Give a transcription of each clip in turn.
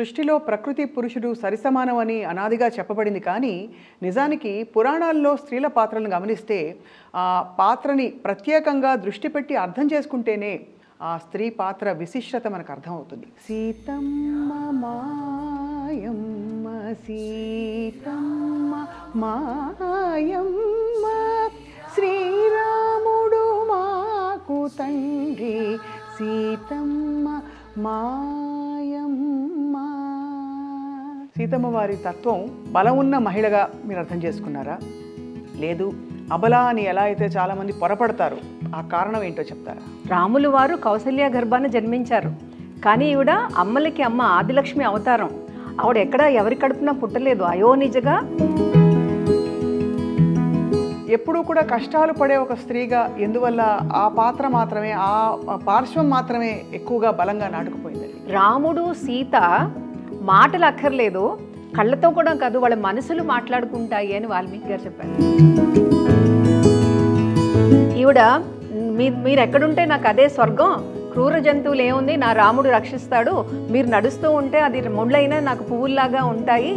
సృష్టిలో ప్రకృతి పురుషుడు సరిసమానమని అనాదిగా చెప్పబడింది కానీ నిజానికి పురాణాల్లో స్త్రీల పాత్రలను గమనిస్తే ఆ పాత్రని ప్రత్యేకంగా దృష్టి పెట్టి అర్థం చేసుకుంటేనే ఆ స్త్రీ పాత్ర విశిష్టత మనకు అర్థమవుతుంది సీతమ్మ మాయమ్మ సీతమ్మ మాయమ్మ శ్రీరాముడు మాకు తండ్రి సీతమ్మ మాయమ్మ సీతమ్మ వారి తత్వం బలం ఉన్న మహిళగా మీరు అర్థం చేసుకున్నారా లేదు అబలా అని ఎలా అయితే చాలామంది పొరపడతారు ఆ కారణం ఏంటో చెప్తారా రాములు వారు కౌసల్య గర్భాన్ని జన్మించారు కానీ ఈవిడ అమ్మలకి అమ్మ ఆదిలక్ష్మి అవతారం ఆవిడ ఎక్కడ ఎవరి కడుపున పుట్టలేదు అయో నిజగా ఎప్పుడూ కూడా కష్టాలు పడే ఒక స్త్రీగా ఎందువల్ల ఆ పాత్ర మాత్రమే ఆ పార్శ్వం మాత్రమే ఎక్కువగా బలంగా నాటుకుపోయింది రాముడు సీత మాటలు అక్కర్లేదు కళ్ళతో కూడా కాదు వాళ్ళ మనసులు మాట్లాడుకుంటాయి అని వాల్మీకి గారు చెప్పారు ఈవిడ మీ మీరు ఎక్కడుంటే నాకు అదే స్వర్గం క్రూర జంతువులు ఏముంది నా రాముడు రక్షిస్తాడు మీరు నడుస్తూ ఉంటే అది ముళ్ళైనా నాకు పువ్వుల్లాగా ఉంటాయి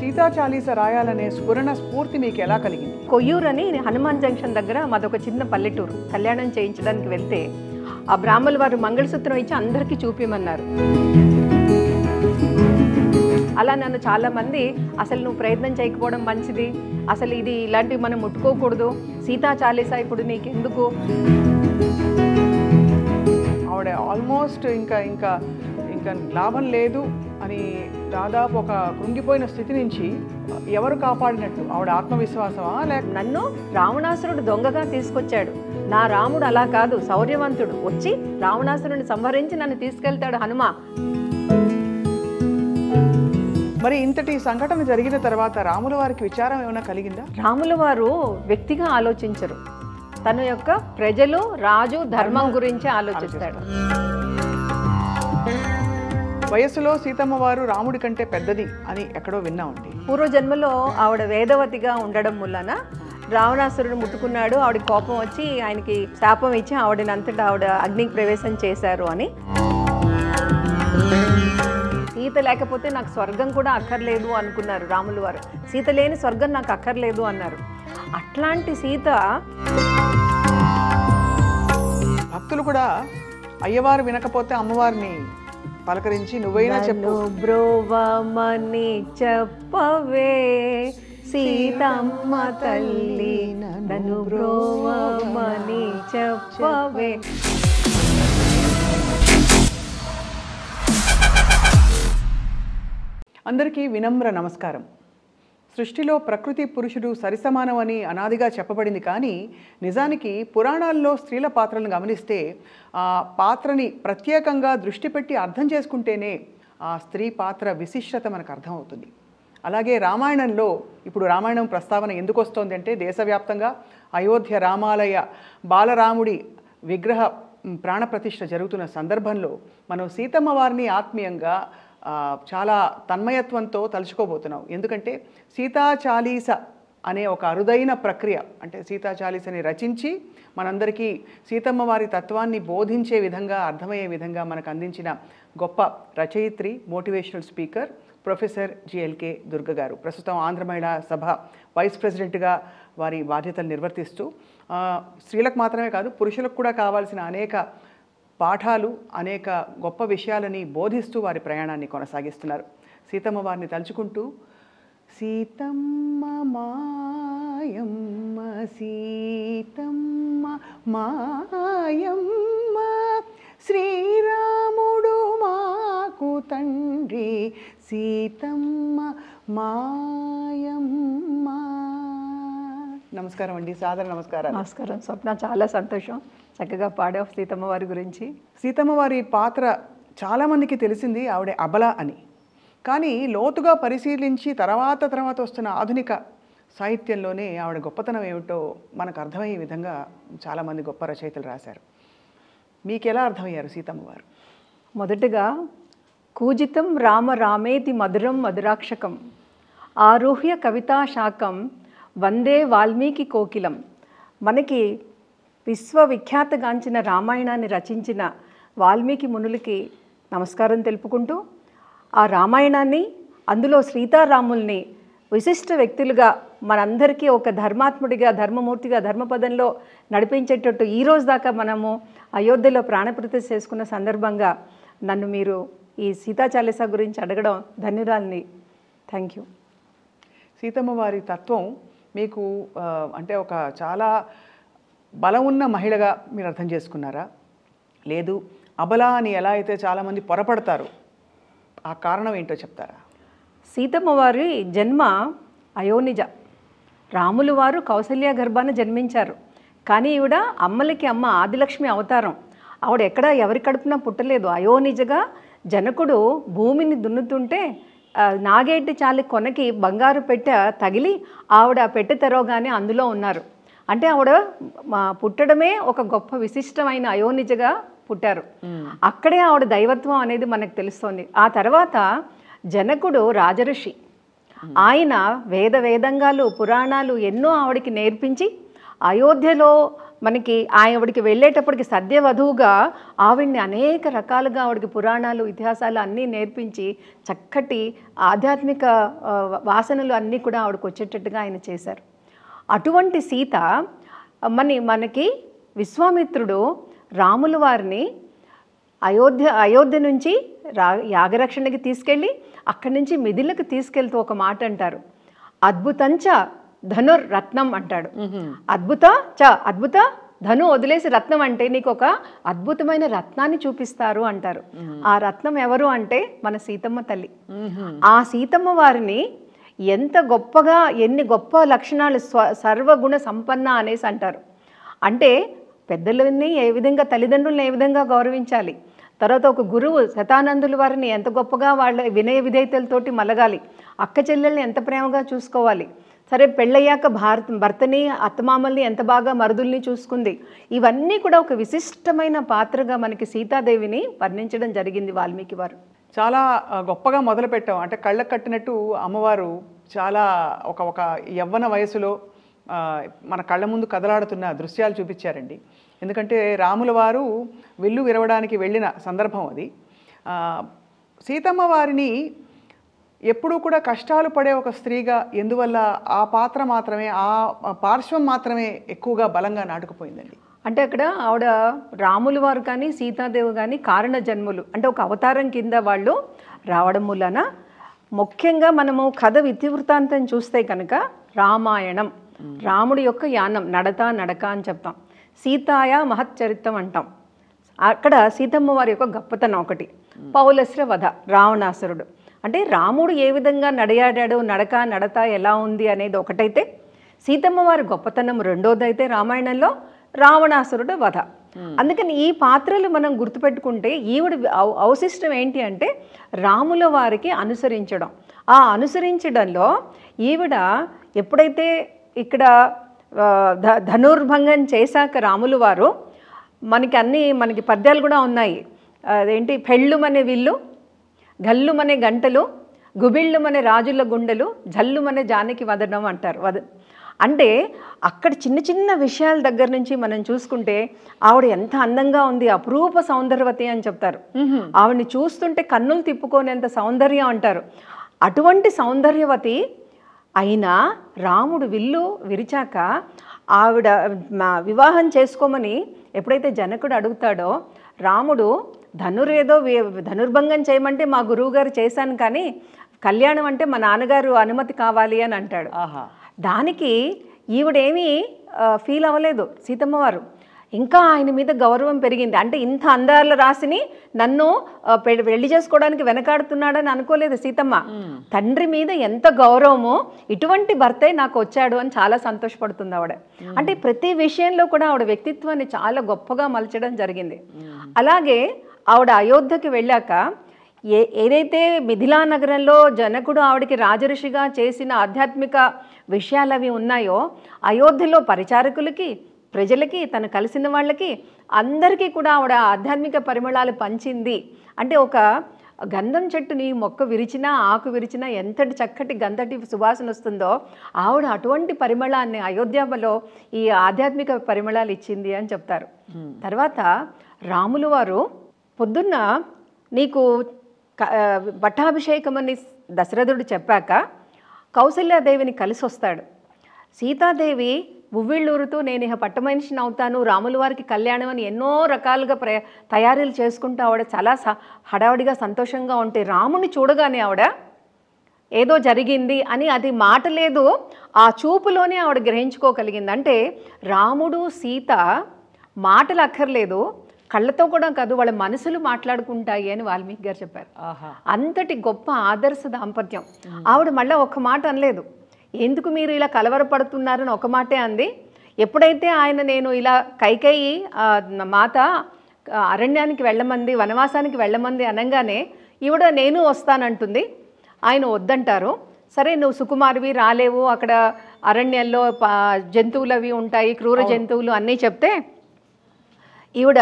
సీతాచాలీస రాయాలనే స్ఫురణ స్ఫూర్తి మీకు ఎలా కలిగింది కొయ్యూరు అని హనుమాన్ జంక్షన్ దగ్గర మాదొక చిన్న పల్లెటూరు కళ్యాణం చేయించడానికి వెళ్తే ఆ బ్రాహ్మలు వారు మంగళసూత్రం ఇచ్చి అందరికీ చూపిమన్నారు అలా నన్ను చాలామంది అసలు నువ్వు ప్రయత్నం చేయకపోవడం మంచిది అసలు ఇది ఇలాంటివి మనం ముట్టుకోకూడదు సీతా చాలీసా ఇప్పుడు నీకెందుకు ఆవిడ ఆల్మోస్ట్ ఇంకా ఇంకా ఇంకా లాభం లేదు అని దాదాపు ఒక కృంగిపోయిన స్థితి నుంచి ఎవరు కాపాడినట్టు ఆవిడ ఆత్మవిశ్వాసమా లేక నన్ను రావణాసురుడు దొంగగా తీసుకొచ్చాడు నా రాముడు అలా కాదు శౌర్యవంతుడు వచ్చి రావణాసురుడిని సంహరించి నన్ను తీసుకెళ్తాడు హనుమ మరి ఇంతటి సంఘటన జరిగిన తర్వాత రాముల వారికి విచారం ఏమైనా కలిగిందా రాముల వారు వ్యక్తిగా ఆలోచించరు తన యొక్క ప్రజలు రాజు ధర్మం గురించి ఆలోచిస్తాడు వయస్సులో సీతమ్మ వారు రాముడి కంటే పెద్దది అని ఎక్కడో ఉంది పూర్వజన్మలో ఆవిడ వేదవతిగా ఉండడం వలన రావణాసురుడు ముట్టుకున్నాడు ఆవిడ కోపం వచ్చి ఆయనకి శాపం ఇచ్చి ఆవిడని అంతటా ఆవిడ అగ్నికి ప్రవేశం చేశారు అని సీత లేకపోతే నాకు స్వర్గం కూడా అక్కర్లేదు అనుకున్నారు రాములు వారు సీత లేని స్వర్గం నాకు అక్కర్లేదు అన్నారు అట్లాంటి సీత భక్తులు కూడా అయ్యవారు వినకపోతే అమ్మవారిని పలకరించి నువ్వైనా చెప్పు బ్రోవమని చెప్పవే సీతమ్మ తల్లి నన్ను బ్రోవమని చెప్పవే అందరికీ వినమ్ర నమస్కారం సృష్టిలో ప్రకృతి పురుషుడు సరిసమానమని అనాదిగా చెప్పబడింది కానీ నిజానికి పురాణాల్లో స్త్రీల పాత్రలను గమనిస్తే ఆ పాత్రని ప్రత్యేకంగా దృష్టి పెట్టి అర్థం చేసుకుంటేనే ఆ స్త్రీ పాత్ర విశిష్టత మనకు అర్థమవుతుంది అలాగే రామాయణంలో ఇప్పుడు రామాయణం ప్రస్తావన ఎందుకు వస్తోంది అంటే దేశవ్యాప్తంగా అయోధ్య రామాలయ బాలరాముడి విగ్రహ ప్రాణప్రతిష్ఠ జరుగుతున్న సందర్భంలో మనం సీతమ్మ వారిని ఆత్మీయంగా చాలా తన్మయత్వంతో తలుచుకోబోతున్నాం ఎందుకంటే సీతాచాలీస అనే ఒక అరుదైన ప్రక్రియ అంటే సీతాచాలీసని రచించి మనందరికీ సీతమ్మ వారి తత్వాన్ని బోధించే విధంగా అర్థమయ్యే విధంగా మనకు అందించిన గొప్ప రచయిత్రి motivational speaker professor GLK Durga గారు ప్రస్తుతం ఆంధ్ర మహిళా సభ వైస్ ప్రెసిడెంట్గా వారి బాధ్యతలు నిర్వర్తిస్తూ స్త్రీలకు మాత్రమే కాదు పురుషులకు కూడా కావాల్సిన అనేక పాఠాలు అనేక గొప్ప విషయాలని బోధిస్తూ వారి ప్రయాణాన్ని కొనసాగిస్తున్నారు సీతమ్మ వారిని తలుచుకుంటూ సీతమ్మ మాయమ్మ సీతమ్మ మాయమ్మ శ్రీరాముడు మాకు తండ్రి సీతమ్మ మాయమ్మ నమస్కారం అండి సాదర నమస్కారం నమస్కారం స్వప్న చాలా సంతోషం చక్కగా పాడే సీతమ్మ వారి గురించి సీతమ్మ వారి పాత్ర చాలామందికి తెలిసింది ఆవిడ అబల అని కానీ లోతుగా పరిశీలించి తర్వాత తర్వాత వస్తున్న ఆధునిక సాహిత్యంలోనే ఆవిడ గొప్పతనం ఏమిటో మనకు అర్థమయ్యే విధంగా చాలామంది గొప్ప రచయితలు రాశారు మీకు ఎలా అర్థమయ్యారు సీతమ్మ వారు మొదటగా కూజితం రామ రామేది మధురం మధురాక్షకం కవితా కవితాశాఖం వందే వాల్మీకి కోకిలం మనకి విశ్వవిఖ్యాతగాంచిన రామాయణాన్ని రచించిన వాల్మీకి మునులకి నమస్కారం తెలుపుకుంటూ ఆ రామాయణాన్ని అందులో సీతారాముల్ని విశిష్ట వ్యక్తులుగా మనందరికీ ఒక ధర్మాత్ముడిగా ధర్మమూర్తిగా ధర్మపదంలో నడిపించేటట్టు ఈరోజు దాకా మనము అయోధ్యలో ప్రాణప్రతి చేసుకున్న సందర్భంగా నన్ను మీరు ఈ సీతా చాలీసా గురించి అడగడం ధన్యురాల్ని థ్యాంక్ యూ సీతమ్మ వారి తత్వం మీకు అంటే ఒక చాలా బలం ఉన్న మహిళగా మీరు అర్థం చేసుకున్నారా లేదు అబల అని ఎలా అయితే చాలామంది పొరపడతారు ఆ కారణం ఏంటో చెప్తారా సీతమ్మ వారి జన్మ అయోనిజ రాములు వారు కౌసల్య గర్భాన్ని జన్మించారు కానీ ఈవిడ అమ్మలకి అమ్మ ఆదిలక్ష్మి అవతారం ఆవిడ ఎక్కడ ఎవరి కడుపున పుట్టలేదు అయోనిజగా జనకుడు భూమిని దున్నుతుంటే నాగేటి చాలి కొనకి బంగారు పెట్టె తగిలి ఆవిడ పెట్టె తెరవగానే అందులో ఉన్నారు అంటే ఆవిడ పుట్టడమే ఒక గొప్ప విశిష్టమైన అయోనిజగా పుట్టారు అక్కడే ఆవిడ దైవత్వం అనేది మనకు తెలుస్తోంది ఆ తర్వాత జనకుడు రాజఋషి ఆయన వేద వేదంగాలు పురాణాలు ఎన్నో ఆవిడకి నేర్పించి అయోధ్యలో మనకి ఆవిడికి వెళ్ళేటప్పటికి సద్యవధువుగా ఆవిడ్ని అనేక రకాలుగా ఆవిడకి పురాణాలు ఇతిహాసాలు అన్నీ నేర్పించి చక్కటి ఆధ్యాత్మిక వాసనలు అన్నీ కూడా ఆవిడకు వచ్చేటట్టుగా ఆయన చేశారు అటువంటి సీత మని మనకి విశ్వామిత్రుడు రాముల వారిని అయోధ్య అయోధ్య నుంచి రా యాగరక్షణకి తీసుకెళ్ళి అక్కడి నుంచి మిథిలకు తీసుకెళ్తూ ఒక మాట అంటారు అద్భుతంచ ధనుర్ రత్నం అంటాడు అద్భుత చ అద్భుత ధను వదిలేసి రత్నం అంటే నీకు ఒక అద్భుతమైన రత్నాన్ని చూపిస్తారు అంటారు ఆ రత్నం ఎవరు అంటే మన సీతమ్మ తల్లి ఆ సీతమ్మ వారిని ఎంత గొప్పగా ఎన్ని గొప్ప లక్షణాలు స్వ సర్వగుణ సంపన్న అనేసి అంటారు అంటే పెద్దలని ఏ విధంగా తల్లిదండ్రులను ఏ విధంగా గౌరవించాలి తర్వాత ఒక గురువు శతానందుల వారిని ఎంత గొప్పగా వాళ్ళ వినయ విధేయతలతోటి మలగాలి అక్క చెల్లెల్ని ఎంత ప్రేమగా చూసుకోవాలి సరే పెళ్ళయ్యాక భారత భర్తని అత్తమామల్ని ఎంత బాగా మరుదుల్ని చూసుకుంది ఇవన్నీ కూడా ఒక విశిష్టమైన పాత్రగా మనకి సీతాదేవిని వర్ణించడం జరిగింది వాల్మీకి వారు చాలా గొప్పగా పెట్టాం అంటే కళ్ళకు కట్టినట్టు అమ్మవారు చాలా ఒక ఒక యవ్వన వయసులో మన కళ్ళ ముందు కదలాడుతున్న దృశ్యాలు చూపించారండి ఎందుకంటే రాముల వారు వెళ్ళు విరవడానికి వెళ్ళిన సందర్భం అది సీతమ్మ వారిని ఎప్పుడూ కూడా కష్టాలు పడే ఒక స్త్రీగా ఎందువల్ల ఆ పాత్ర మాత్రమే ఆ పార్శ్వం మాత్రమే ఎక్కువగా బలంగా నాటుకుపోయిందండి అంటే అక్కడ ఆవిడ రాములు వారు కానీ సీతాదేవి కానీ కారణ జన్ములు అంటే ఒక అవతారం కింద వాళ్ళు రావడం వలన ముఖ్యంగా మనము కథ ఇతివృత్తాంతం చూస్తే కనుక రామాయణం రాముడి యొక్క యానం నడత నడక అని చెప్తాం సీతాయ మహచ్చరిత్రం అంటాం అక్కడ సీతమ్మ వారి యొక్క గొప్పతనం ఒకటి పౌలశ్ర వధ రావణాసురుడు అంటే రాముడు ఏ విధంగా నడయాడాడు నడక నడత ఎలా ఉంది అనేది ఒకటైతే సీతమ్మ వారి గొప్పతనం రెండోదైతే రామాయణంలో రావణాసురుడు వధ అందుకని ఈ పాత్రలు మనం గుర్తుపెట్టుకుంటే ఈవిడ అవశిష్టం ఏంటి అంటే రాముల వారికి అనుసరించడం ఆ అనుసరించడంలో ఈవిడ ఎప్పుడైతే ఇక్కడ ధనుర్భంగం చేశాక రాములు వారు మనకి అన్ని మనకి పద్యాలు కూడా ఉన్నాయి అదేంటి పెళ్ళుమనే వీళ్ళు గల్లుమనే గంటలు గుబిళ్ళుమనే రాజుల గుండెలు జల్లుమనే జానకి వదడం అంటారు వద అంటే అక్కడ చిన్న చిన్న విషయాల దగ్గర నుంచి మనం చూసుకుంటే ఆవిడ ఎంత అందంగా ఉంది అపురూప సౌందర్యవతి అని చెప్తారు ఆవిడని చూస్తుంటే కన్నులు తిప్పుకోనేంత సౌందర్యం అంటారు అటువంటి సౌందర్యవతి అయినా రాముడు విల్లు విరిచాక ఆవిడ వివాహం చేసుకోమని ఎప్పుడైతే జనకుడు అడుగుతాడో రాముడు ధనుర్ ఏదో ధనుర్భంగం చేయమంటే మా గురువు గారు చేశాను కానీ కళ్యాణం అంటే మా నాన్నగారు అనుమతి కావాలి అని అంటాడు దానికి ఈవిడేమీ ఫీల్ అవ్వలేదు సీతమ్మవారు ఇంకా ఆయన మీద గౌరవం పెరిగింది అంటే ఇంత అందాల రాసిని నన్ను పెళ్లి చేసుకోవడానికి వెనకాడుతున్నాడని అనుకోలేదు సీతమ్మ తండ్రి మీద ఎంత గౌరవమో ఇటువంటి భర్తే నాకు వచ్చాడు అని చాలా సంతోషపడుతుంది ఆవిడ అంటే ప్రతి విషయంలో కూడా ఆవిడ వ్యక్తిత్వాన్ని చాలా గొప్పగా మలచడం జరిగింది అలాగే ఆవిడ అయోధ్యకి వెళ్ళాక ఏ ఏదైతే మిథిలా నగరంలో జనకుడు ఆవిడకి రాజఋషిగా చేసిన ఆధ్యాత్మిక విషయాలు అవి ఉన్నాయో అయోధ్యలో పరిచారకులకి ప్రజలకి తను కలిసిన వాళ్ళకి అందరికీ కూడా ఆవిడ ఆధ్యాత్మిక పరిమళాలు పంచింది అంటే ఒక గంధం చెట్టుని మొక్క విరిచినా ఆకు విరిచినా ఎంతటి చక్కటి గంధటి సువాసన వస్తుందో ఆవిడ అటువంటి పరిమళాన్ని అయోధ్యలో ఈ ఆధ్యాత్మిక పరిమళాలు ఇచ్చింది అని చెప్తారు తర్వాత రాములు వారు పొద్దున్న నీకు పట్టాభిషేకం అని దశరథుడు చెప్పాక కౌశల్యాదేవిని కలిసి వస్తాడు సీతాదేవి ఉవ్విళ్ళూరుతూ నేను ఇక పట్టమనిషిని అవుతాను రాముల వారికి కళ్యాణం అని ఎన్నో రకాలుగా ప్ర తయారీలు చేసుకుంటూ ఆవిడ చాలా స హడావుడిగా సంతోషంగా ఉంటే రాముని చూడగానే ఆవిడ ఏదో జరిగింది అని అది మాట లేదు ఆ చూపులోనే ఆవిడ గ్రహించుకోగలిగింది అంటే రాముడు సీత మాటలు అక్కర్లేదు కళ్ళతో కూడా కాదు వాళ్ళ మనసులు మాట్లాడుకుంటాయి అని వాల్మీకి గారు చెప్పారు అంతటి గొప్ప ఆదర్శ దాంపత్యం ఆవిడ మళ్ళీ ఒక మాట అనలేదు ఎందుకు మీరు ఇలా కలవరపడుతున్నారని ఒక మాటే అంది ఎప్పుడైతే ఆయన నేను ఇలా కైకయ్యి మాత అరణ్యానికి వెళ్ళమంది వనవాసానికి వెళ్ళమంది అనగానే ఈవిడ నేను వస్తానంటుంది ఆయన వద్దంటారు సరే నువ్వు సుకుమారివి రాలేవు అక్కడ అరణ్యంలో జంతువులు అవి ఉంటాయి క్రూర జంతువులు అన్నీ చెప్తే ఈవిడ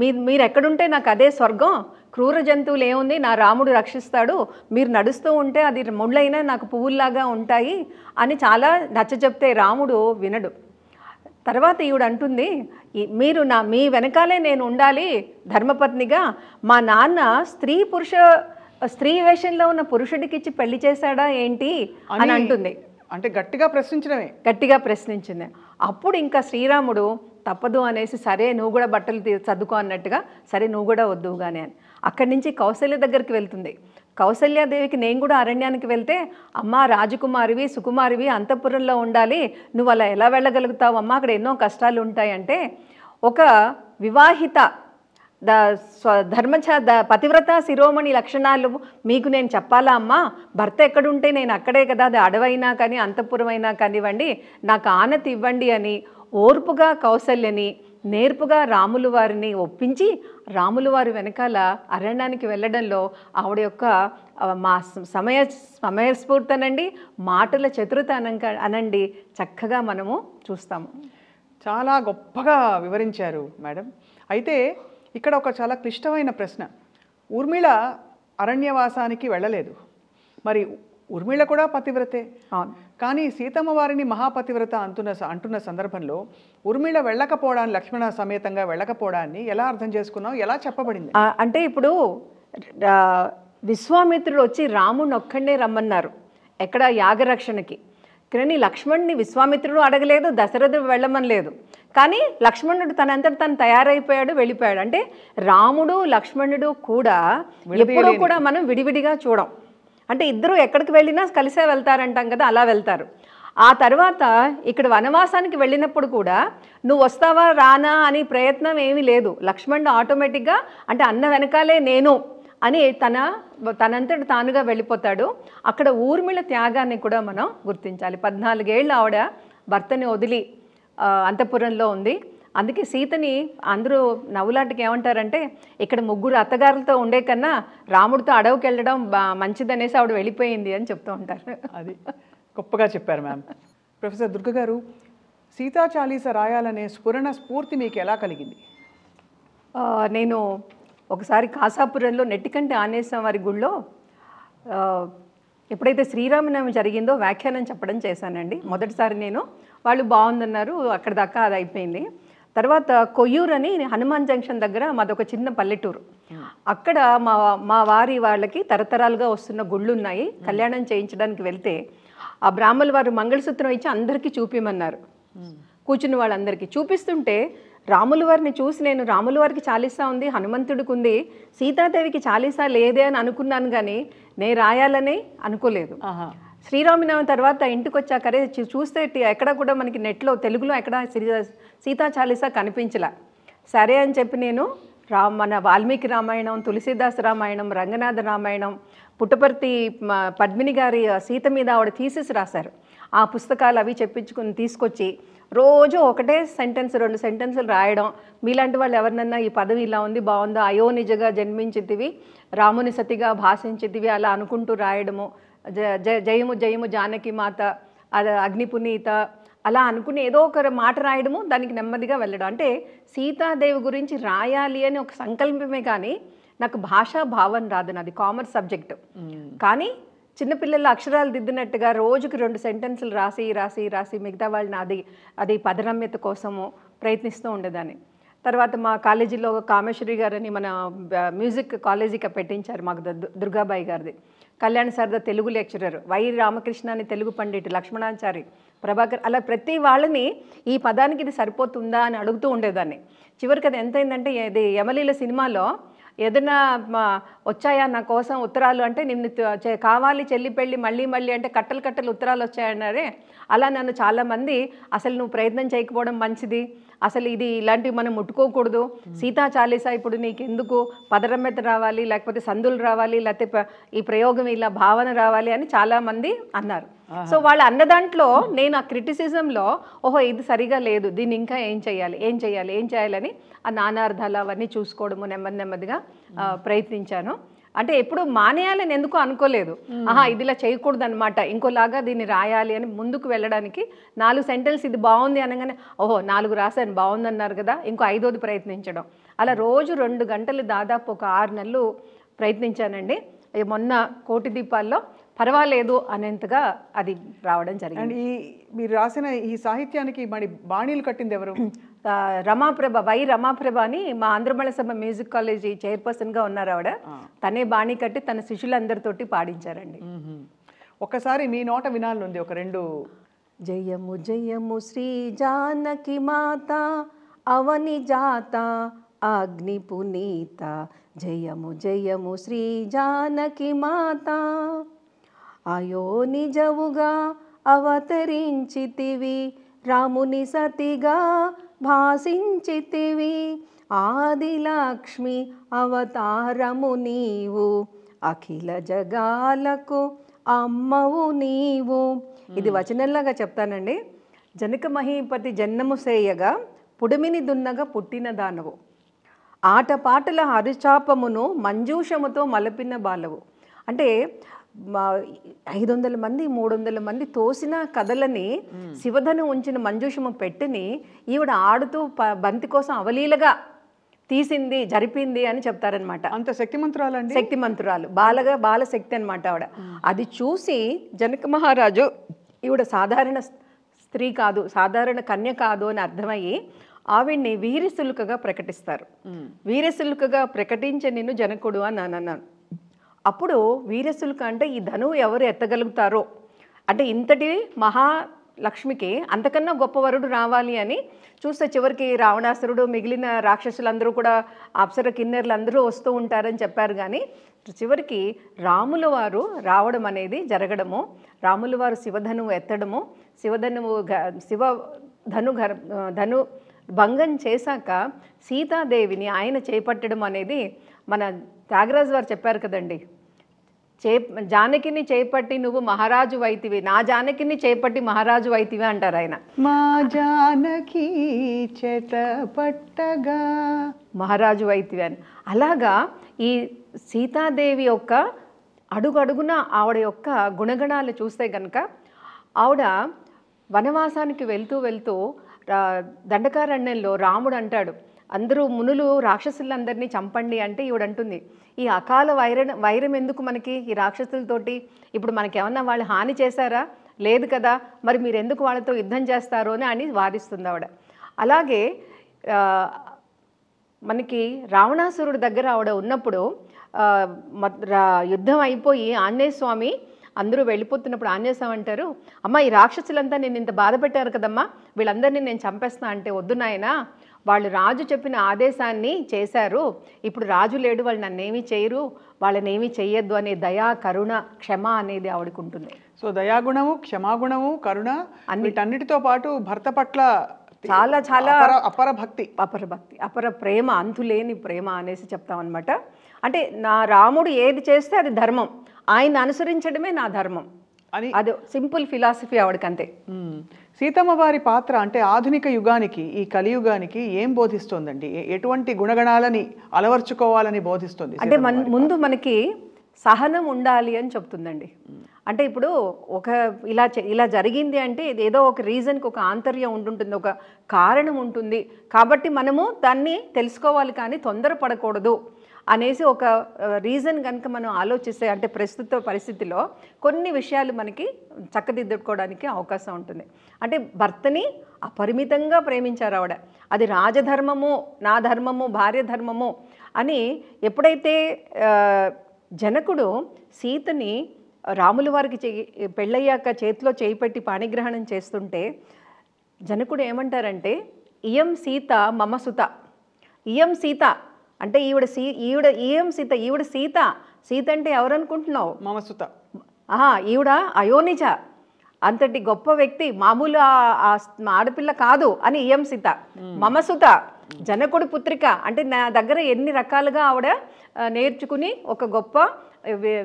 మీ మీరు ఎక్కడుంటే నాకు అదే స్వర్గం క్రూర జంతువులు ఏముంది నా రాముడు రక్షిస్తాడు మీరు నడుస్తూ ఉంటే అది ముళ్ళైనా నాకు పువ్వుల్లాగా ఉంటాయి అని చాలా నచ్చ చెప్తే రాముడు వినడు తర్వాత ఈవిడ అంటుంది మీరు నా మీ వెనకాలే నేను ఉండాలి ధర్మపత్నిగా మా నాన్న స్త్రీ పురుష స్త్రీ వేషంలో ఉన్న పురుషుడికి ఇచ్చి పెళ్లి చేశాడా ఏంటి అని అంటుంది అంటే గట్టిగా ప్రశ్నించడమే గట్టిగా ప్రశ్నించింది అప్పుడు ఇంకా శ్రీరాముడు తప్పదు అనేసి సరే నువ్వు కూడా బట్టలు చదువుకో అన్నట్టుగా సరే నువ్వు కూడా వద్దు కానీ అని అక్కడి నుంచి కౌశల్య దగ్గరికి వెళ్తుంది కౌసల్యాదేవికి నేను కూడా అరణ్యానికి వెళ్తే అమ్మా రాజకుమారివి సుకుమారివి అంతఃపురంలో ఉండాలి నువ్వు అలా ఎలా వెళ్ళగలుగుతావు అమ్మ అక్కడ ఎన్నో కష్టాలు ఉంటాయంటే ఒక వివాహిత ద ధర్మచ ద పతివ్రత శిరోమణి లక్షణాలు మీకు నేను చెప్పాలా అమ్మా భర్త ఎక్కడుంటే నేను అక్కడే కదా అది అడవైనా కానీ అంతఃపురమైనా కానివ్వండి నాకు ఆనతి ఇవ్వండి అని ఓర్పుగా కౌశల్యని నేర్పుగా రాములు వారిని ఒప్పించి రాములు వారి వెనకాల అరణ్యానికి వెళ్ళడంలో ఆవిడ యొక్క మా సమయ సమయస్ఫూర్తి అనండి మాటల చతురత అనంక అనండి చక్కగా మనము చూస్తాము చాలా గొప్పగా వివరించారు మేడం అయితే ఇక్కడ ఒక చాలా క్లిష్టమైన ప్రశ్న ఊర్మిళ అరణ్యవాసానికి వెళ్ళలేదు మరి ఊర్మిళ కూడా పతివ్రతే కానీ సీతమ్మ వారిని మహాపతివ్రత అంటున్న అంటున్న సందర్భంలో ఊర్మిళ వెళ్ళకపోవడాన్ని లక్ష్మణ సమేతంగా వెళ్ళకపోవడాన్ని ఎలా అర్థం చేసుకున్నాం ఎలా చెప్పబడింది అంటే ఇప్పుడు విశ్వామిత్రుడు వచ్చి రాముని ఒక్కడే రమ్మన్నారు ఎక్కడ యాగరక్షణకి కానీ లక్ష్మణ్ని విశ్వామిత్రుడు అడగలేదు దశరథుడు లేదు కానీ లక్ష్మణుడు తనంతట తను తయారైపోయాడు వెళ్ళిపోయాడు అంటే రాముడు లక్ష్మణుడు కూడా ఎప్పుడూ కూడా మనం విడివిడిగా చూడం అంటే ఇద్దరు ఎక్కడికి వెళ్ళినా కలిసే వెళ్తారంటాం కదా అలా వెళ్తారు ఆ తర్వాత ఇక్కడ వనవాసానికి వెళ్ళినప్పుడు కూడా నువ్వు వస్తావా రానా అని ప్రయత్నం ఏమీ లేదు లక్ష్మణుడు ఆటోమేటిక్గా అంటే అన్న వెనకాలే నేను అని తన తనంతటి తానుగా వెళ్ళిపోతాడు అక్కడ ఊర్మిళ త్యాగాన్ని కూడా మనం గుర్తించాలి పద్నాలుగేళ్ళు ఆవిడ భర్తని వదిలి అంతఃపురంలో ఉంది అందుకే సీతని అందరూ నవ్వులాంటికి ఏమంటారంటే ఇక్కడ ముగ్గురు అత్తగారులతో ఉండే కన్నా రాముడితో అడవికి వెళ్ళడం మంచిదనేసి ఆవిడ వెళ్ళిపోయింది అని చెప్తూ ఉంటారు అది గొప్పగా చెప్పారు మ్యామ్ ప్రొఫెసర్ దుర్గ గారు సీతా చాలీస రాయాలనే స్ఫురణ స్ఫూర్తి మీకు ఎలా కలిగింది నేను ఒకసారి కాసాపురంలో నెట్టికంటి ఆనేశ్వరం వారి గుళ్ళో ఎప్పుడైతే శ్రీరామనవమి జరిగిందో వ్యాఖ్యానం చెప్పడం చేశానండి మొదటిసారి నేను వాళ్ళు బాగుందన్నారు అక్కడ దాకా అది అయిపోయింది తర్వాత కొయ్యూర్ అని హనుమాన్ జంక్షన్ దగ్గర మాదొక చిన్న పల్లెటూరు అక్కడ మా మా వారి వాళ్ళకి తరతరాలుగా వస్తున్న గుళ్ళు ఉన్నాయి కళ్యాణం చేయించడానికి వెళ్తే ఆ బ్రాహ్మలు వారు మంగళసూత్రం ఇచ్చి అందరికీ చూపిమన్నారు కూర్చుని వాళ్ళందరికీ చూపిస్తుంటే రాముల వారిని చూసి నేను రాముల వారికి చాలీసా ఉంది హనుమంతుడికి ఉంది సీతాదేవికి చాలీసా లేదే అని అనుకున్నాను కానీ నేను రాయాలని అనుకోలేదు శ్రీరామనవమి తర్వాత ఇంటికి వచ్చాకరే చూస్తే ఎక్కడ కూడా మనకి నెట్లో తెలుగులో ఎక్కడ సీతా చాలీసా కనిపించలే సరే అని చెప్పి నేను రా మన వాల్మీకి రామాయణం తులసిదాస్ రామాయణం రంగనాథ రామాయణం పుట్టపర్తి పద్మిని గారి సీత మీద ఆవిడ థీసిస్ రాశారు ఆ పుస్తకాలు అవి చెప్పించుకుని తీసుకొచ్చి రోజు ఒకటే సెంటెన్స్ రెండు సెంటెన్సులు రాయడం మీలాంటి వాళ్ళు ఎవరినన్నా ఈ పదవి ఇలా ఉంది బాగుందో అయోనిజగా జన్మించితివి రాముని సతిగా భాషించితివి అలా అనుకుంటూ రాయడము జ జయము జయము జానకి మాత అగ్ని పునీత అలా అనుకుని ఏదో ఒక మాట రాయడము దానికి నెమ్మదిగా వెళ్ళడం అంటే సీతాదేవి గురించి రాయాలి అని ఒక సంకల్పమే కానీ నాకు భాషా భావం రాదు నాది కామర్స్ సబ్జెక్టు కానీ చిన్నపిల్లలు అక్షరాలు దిద్దినట్టుగా రోజుకి రెండు సెంటెన్సులు రాసి రాసి రాసి మిగతా వాళ్ళని అది అది పదరమ్యత కోసము ప్రయత్నిస్తూ ఉండేదాన్ని తర్వాత మా కాలేజీలో కామేశ్వరి గారని మన మ్యూజిక్ కాలేజీకి పెట్టించారు మాకు దుర్గాబాయి గారిది కళ్యాణ్ శారద తెలుగు లెక్చరర్ వై రామకృష్ణ అని తెలుగు పండిట్ లక్ష్మణాచారి ప్రభాకర్ అలా ప్రతి వాళ్ళని ఈ పదానికి ఇది సరిపోతుందా అని అడుగుతూ ఉండేదాన్ని చివరికి అది ఎంతైందంటే ఇది యమలీల సినిమాలో ఏదైనా వచ్చాయా నా కోసం ఉత్తరాలు అంటే నిన్ను కావాలి చెల్లి పెళ్ళి మళ్ళీ మళ్ళీ అంటే కట్టలు కట్టలు ఉత్తరాలు వచ్చాయన్నారే అలా నన్ను చాలామంది అసలు నువ్వు ప్రయత్నం చేయకపోవడం మంచిది అసలు ఇది ఇలాంటివి మనం ముట్టుకోకూడదు సీతా చాలీసా ఇప్పుడు నీకు ఎందుకు పదరమెత రావాలి లేకపోతే సందులు రావాలి లేకపోతే ఈ ప్రయోగం ఇలా భావన రావాలి అని చాలామంది అన్నారు సో వాళ్ళు అన్న దాంట్లో నేను ఆ క్రిటిసిజంలో ఓహో ఇది సరిగా లేదు దీన్ని ఇంకా ఏం చేయాలి ఏం చేయాలి ఏం చేయాలని ఆ నానార్థాలు అవన్నీ చూసుకోవడము నెమ్మది నెమ్మదిగా ప్రయత్నించాను అంటే ఎప్పుడు మానేయాలని ఎందుకు అనుకోలేదు ఆహా ఇది ఇలా చేయకూడదు అనమాట ఇంకోలాగా దీన్ని రాయాలి అని ముందుకు వెళ్ళడానికి నాలుగు సెంటెన్స్ ఇది బాగుంది అనగానే ఓహో నాలుగు రాశాను బాగుందన్నారు కదా ఇంకో ఐదోది ప్రయత్నించడం అలా రోజు రెండు గంటలు దాదాపు ఒక ఆరు నెలలు ప్రయత్నించానండి మొన్న కోటి దీపాల్లో పర్వాలేదు అనేంతగా అది రావడం జరిగింది ఈ మీరు రాసిన ఈ సాహిత్యానికి మరి బాణీలు కట్టింది ఎవరు రమాప్రభ వై రమాప్రభ అని మా ఆంధ్రమల సభ మ్యూజిక్ కాలేజీ గా ఉన్నారు ఆవిడ తనే బాణి కట్టి తన శిష్యులందరితోటి పాడించారండి ఒకసారి మీ నోట వినాలనుంది ఒక రెండు జయము జయము శ్రీ జానకి మాత అవని జాత అగ్ని పునీత జయము జయము శ్రీ జానకి మాత అయో నిజవుగా అవతరించితివి రాముని సతిగా భాసించితివి ఆదిలక్ష్మి అవతారము నీవు అఖిల జగాలకు అమ్మవు నీవు ఇది వచనంలాగా చెప్తానండి జనక మహీపతి జన్మము సేయగా పుడిమిని దున్నగా పుట్టిన దానవు ఆటపాటల హరిచాపమును మంజూషముతో మలపిన బాలవు అంటే ఐదు వందల మంది మూడు వందల మంది తోసిన కథలని శివధను ఉంచిన మంజూషము పెట్టిని ఈవిడ ఆడుతూ బంతి కోసం అవలీలగా తీసింది జరిపింది అని చెప్తారనమాట అంత శక్తిమంతురాలు అండి శక్తిమంతురాలు బాలగా బాల శక్తి అనమాట ఆవిడ అది చూసి జనక మహారాజు ఈవిడ సాధారణ స్త్రీ కాదు సాధారణ కన్య కాదు అని అర్థమయ్యి ఆవిడ్ని వీరసులుకగా ప్రకటిస్తారు వీరసులుకగా ప్రకటించే నిన్ను జనకుడు అని అన్నాను అప్పుడు వీరసులకు అంటే ఈ ధనువు ఎవరు ఎత్తగలుగుతారో అంటే ఇంతటి మహా లక్ష్మికి అంతకన్నా గొప్ప వరుడు రావాలి అని చూస్తే చివరికి రావణాసురుడు మిగిలిన రాక్షసులందరూ కూడా అప్సర కిన్నెర్లు అందరూ వస్తూ ఉంటారని చెప్పారు కానీ చివరికి రాముల వారు రావడం అనేది జరగడము రాముల వారు శివధనువు ఎత్తడము శివధనువు శివ ధను ధను భంగం చేశాక సీతాదేవిని ఆయన చేపట్టడం అనేది మన త్యాగరాజ్ వారు చెప్పారు కదండి చే జానకిని చేపట్టి నువ్వు మహారాజు వైతివి నా జానకిని చేపట్టి మహారాజు వైతివి అంటారు ఆయన మా జానకి చేత పట్టగా మహారాజు వైతివి అని అలాగా ఈ సీతాదేవి యొక్క అడుగడుగున ఆవిడ యొక్క గుణగణాలు చూస్తే కనుక ఆవిడ వనవాసానికి వెళ్తూ వెళ్తూ దండకారణ్యంలో రాముడు అంటాడు అందరూ మునులు రాక్షసులందరినీ చంపండి అంటే ఈవిడంటుంది ఈ అకాల వైర వైరం ఎందుకు మనకి ఈ రాక్షసులతోటి ఇప్పుడు మనకేమన్నా వాళ్ళు హాని చేశారా లేదు కదా మరి మీరు ఎందుకు వాళ్ళతో యుద్ధం చేస్తారు అని అని వాదిస్తుంది ఆవిడ అలాగే మనకి రావణాసురుడి దగ్గర ఆవిడ ఉన్నప్పుడు యుద్ధం అయిపోయి ఆంజనేయ స్వామి అందరూ వెళ్ళిపోతున్నప్పుడు ఆంజనేయ అంటారు అమ్మ ఈ రాక్షసులంతా నేను ఇంత బాధ పెట్టారు కదమ్మా వీళ్ళందరినీ నేను చంపేస్తున్నా అంటే వద్దు నాయనా వాళ్ళు రాజు చెప్పిన ఆదేశాన్ని చేశారు ఇప్పుడు రాజు లేడు వాళ్ళు నన్నేమీ చేయరు వాళ్ళనేమీ చేయొద్దు అనే దయా కరుణ క్షమ అనేది ఆవిడకు ఉంటుంది సో దయాగుణము క్షమాగుణము కరుణ వీటన్నిటితో పాటు భర్త పట్ల చాలా చాలా అపర భక్తి అపర భక్తి అపర ప్రేమ అంతులేని ప్రేమ అనేసి చెప్తామన్నమాట అంటే నా రాముడు ఏది చేస్తే అది ధర్మం ఆయన అనుసరించడమే నా ధర్మం అని అది సింపుల్ ఫిలాసఫీ ఆవిడకంతే సీతమ్మ వారి పాత్ర అంటే ఆధునిక యుగానికి ఈ కలియుగానికి ఏం బోధిస్తుందండి ఎటువంటి గుణగణాలని అలవర్చుకోవాలని బోధిస్తుంది అంటే మన ముందు మనకి సహనం ఉండాలి అని చెప్తుందండి అంటే ఇప్పుడు ఒక ఇలా ఇలా జరిగింది అంటే ఏదో ఒక రీజన్కి ఒక ఆంతర్యం ఉంటుంటుంది ఒక కారణం ఉంటుంది కాబట్టి మనము దాన్ని తెలుసుకోవాలి కానీ తొందరపడకూడదు అనేసి ఒక రీజన్ కనుక మనం ఆలోచిస్తే అంటే ప్రస్తుత పరిస్థితిలో కొన్ని విషయాలు మనకి చక్కదిద్దుకోవడానికి అవకాశం ఉంటుంది అంటే భర్తని అపరిమితంగా ప్రేమించారు ఆవిడ అది రాజధర్మము నా ధర్మము భార్య ధర్మము అని ఎప్పుడైతే జనకుడు సీతని రాముల వారికి పెళ్ళయ్యాక చేతిలో చేయి పాణిగ్రహణం చేస్తుంటే జనకుడు ఏమంటారంటే ఇయం సీత మమ సుత ఇయం సీత అంటే ఈవిడ సీ ఈవిడ ఏం సీత ఈవిడ సీత సీత అంటే ఎవరనుకుంటున్నావు మమసుత ఆహా ఈవిడ అయోనిజ అంతటి గొప్ప వ్యక్తి మామూలు ఆడపిల్ల కాదు అని ఈఎం సీత మమసుత జనకుడు పుత్రిక అంటే నా దగ్గర ఎన్ని రకాలుగా ఆవిడ నేర్చుకుని ఒక గొప్ప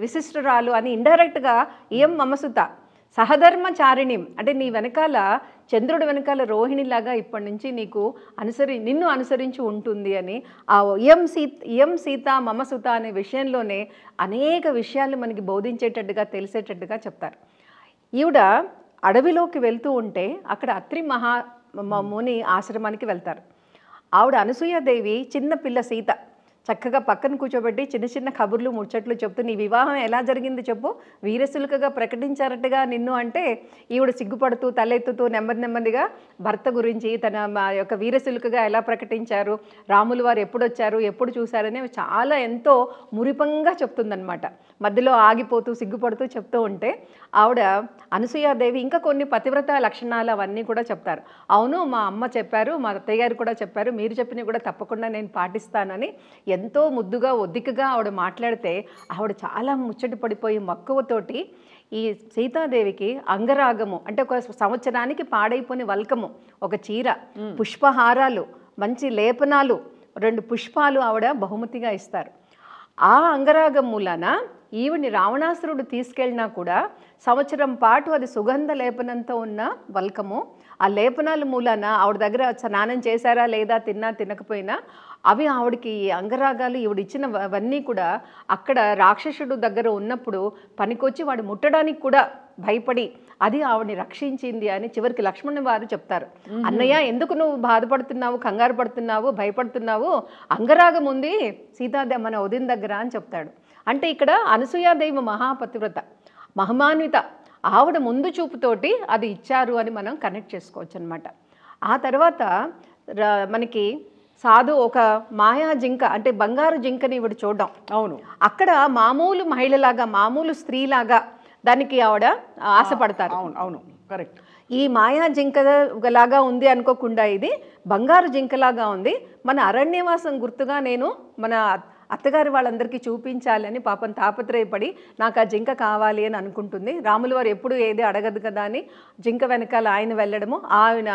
విశిష్టరాలు అని ఇండైరెక్ట్గా ఈఎం మమసుత సహధర్మచారిణి అంటే నీ వెనకాల చంద్రుడి వెనకాల రోహిణిలాగా ఇప్పటి నుంచి నీకు అనుసరి నిన్ను అనుసరించి ఉంటుంది అని ఆ ఇయం సీత ఇయం సీత మమ సుత అనే విషయంలోనే అనేక విషయాలు మనకి బోధించేటట్టుగా తెలిసేటట్టుగా చెప్తారు ఈవిడ అడవిలోకి వెళ్తూ ఉంటే అక్కడ అత్రి మహా ముని ఆశ్రమానికి వెళ్తారు ఆవిడ అనసూయాదేవి చిన్నపిల్ల సీత చక్కగా పక్కన కూర్చోబెట్టి చిన్న చిన్న కబుర్లు ముచ్చట్లు చెప్తూ నీ వివాహం ఎలా జరిగింది చెప్పు వీరసులుకగా ప్రకటించారట్టుగా నిన్ను అంటే ఈవిడ సిగ్గుపడుతూ తలెత్తుతూ నెమ్మది నెమ్మదిగా భర్త గురించి తన యొక్క వీరసులుకగా ఎలా ప్రకటించారు రాములు వారు ఎప్పుడు వచ్చారు ఎప్పుడు చూశారని చాలా ఎంతో మురిపంగా చెప్తుందనమాట మధ్యలో ఆగిపోతూ సిగ్గుపడుతూ చెప్తూ ఉంటే ఆవిడ అనసూయాదేవి ఇంకా కొన్ని పతివ్రత లక్షణాలు అవన్నీ కూడా చెప్తారు అవును మా అమ్మ చెప్పారు మా అత్తయ్య గారు కూడా చెప్పారు మీరు చెప్పినవి కూడా తప్పకుండా నేను పాటిస్తానని ఎంతో ముద్దుగా ఒద్దికగా ఆవిడ మాట్లాడితే ఆవిడ చాలా ముచ్చట పడిపోయి మక్కువతోటి ఈ సీతాదేవికి అంగరాగము అంటే ఒక సంవత్సరానికి పాడైపోని వల్కము ఒక చీర పుష్పహారాలు మంచి లేపనాలు రెండు పుష్పాలు ఆవిడ బహుమతిగా ఇస్తారు ఆ అంగరాగం మూలాన ఈవిని రావణాసురుడు తీసుకెళ్ళినా కూడా సంవత్సరం పాటు అది సుగంధ లేపనంతో ఉన్న వల్కము ఆ లేపనాల మూలాన ఆవిడ దగ్గర స్నానం చేశారా లేదా తిన్నా తినకపోయినా అవి ఆవిడకి అంగరాగాలు అవన్నీ కూడా అక్కడ రాక్షసుడు దగ్గర ఉన్నప్పుడు పనికొచ్చి వాడు ముట్టడానికి కూడా భయపడి అది ఆవిడని రక్షించింది అని చివరికి లక్ష్మణ్ వారు చెప్తారు అన్నయ్య ఎందుకు నువ్వు బాధపడుతున్నావు కంగారు పడుతున్నావు భయపడుతున్నావు అంగరాగం ఉంది సీతాదే మన ఉదయం దగ్గర అని చెప్తాడు అంటే ఇక్కడ అనసూయాదేవి మహాపతివ్రత మహమాన్విత ఆవిడ ముందు చూపుతోటి అది ఇచ్చారు అని మనం కనెక్ట్ చేసుకోవచ్చు అనమాట ఆ తర్వాత మనకి సాధు ఒక మాయా జింక అంటే బంగారు జింకని ఇవిడ చూడడం అవును అక్కడ మామూలు మహిళలాగా మామూలు స్త్రీలాగా దానికి ఆవిడ ఆశపడతారు అవును అవును కరెక్ట్ ఈ మాయా జింక లాగా ఉంది అనుకోకుండా ఇది బంగారు జింకలాగా ఉంది మన అరణ్యవాసం గుర్తుగా నేను మన అత్తగారు వాళ్ళందరికీ చూపించాలని పాపం తాపత్రయపడి నాకు ఆ జింక కావాలి అని అనుకుంటుంది రాములు వారు ఎప్పుడు ఏది అడగదు కదా అని జింక వెనకాల ఆయన వెళ్ళడము ఆయన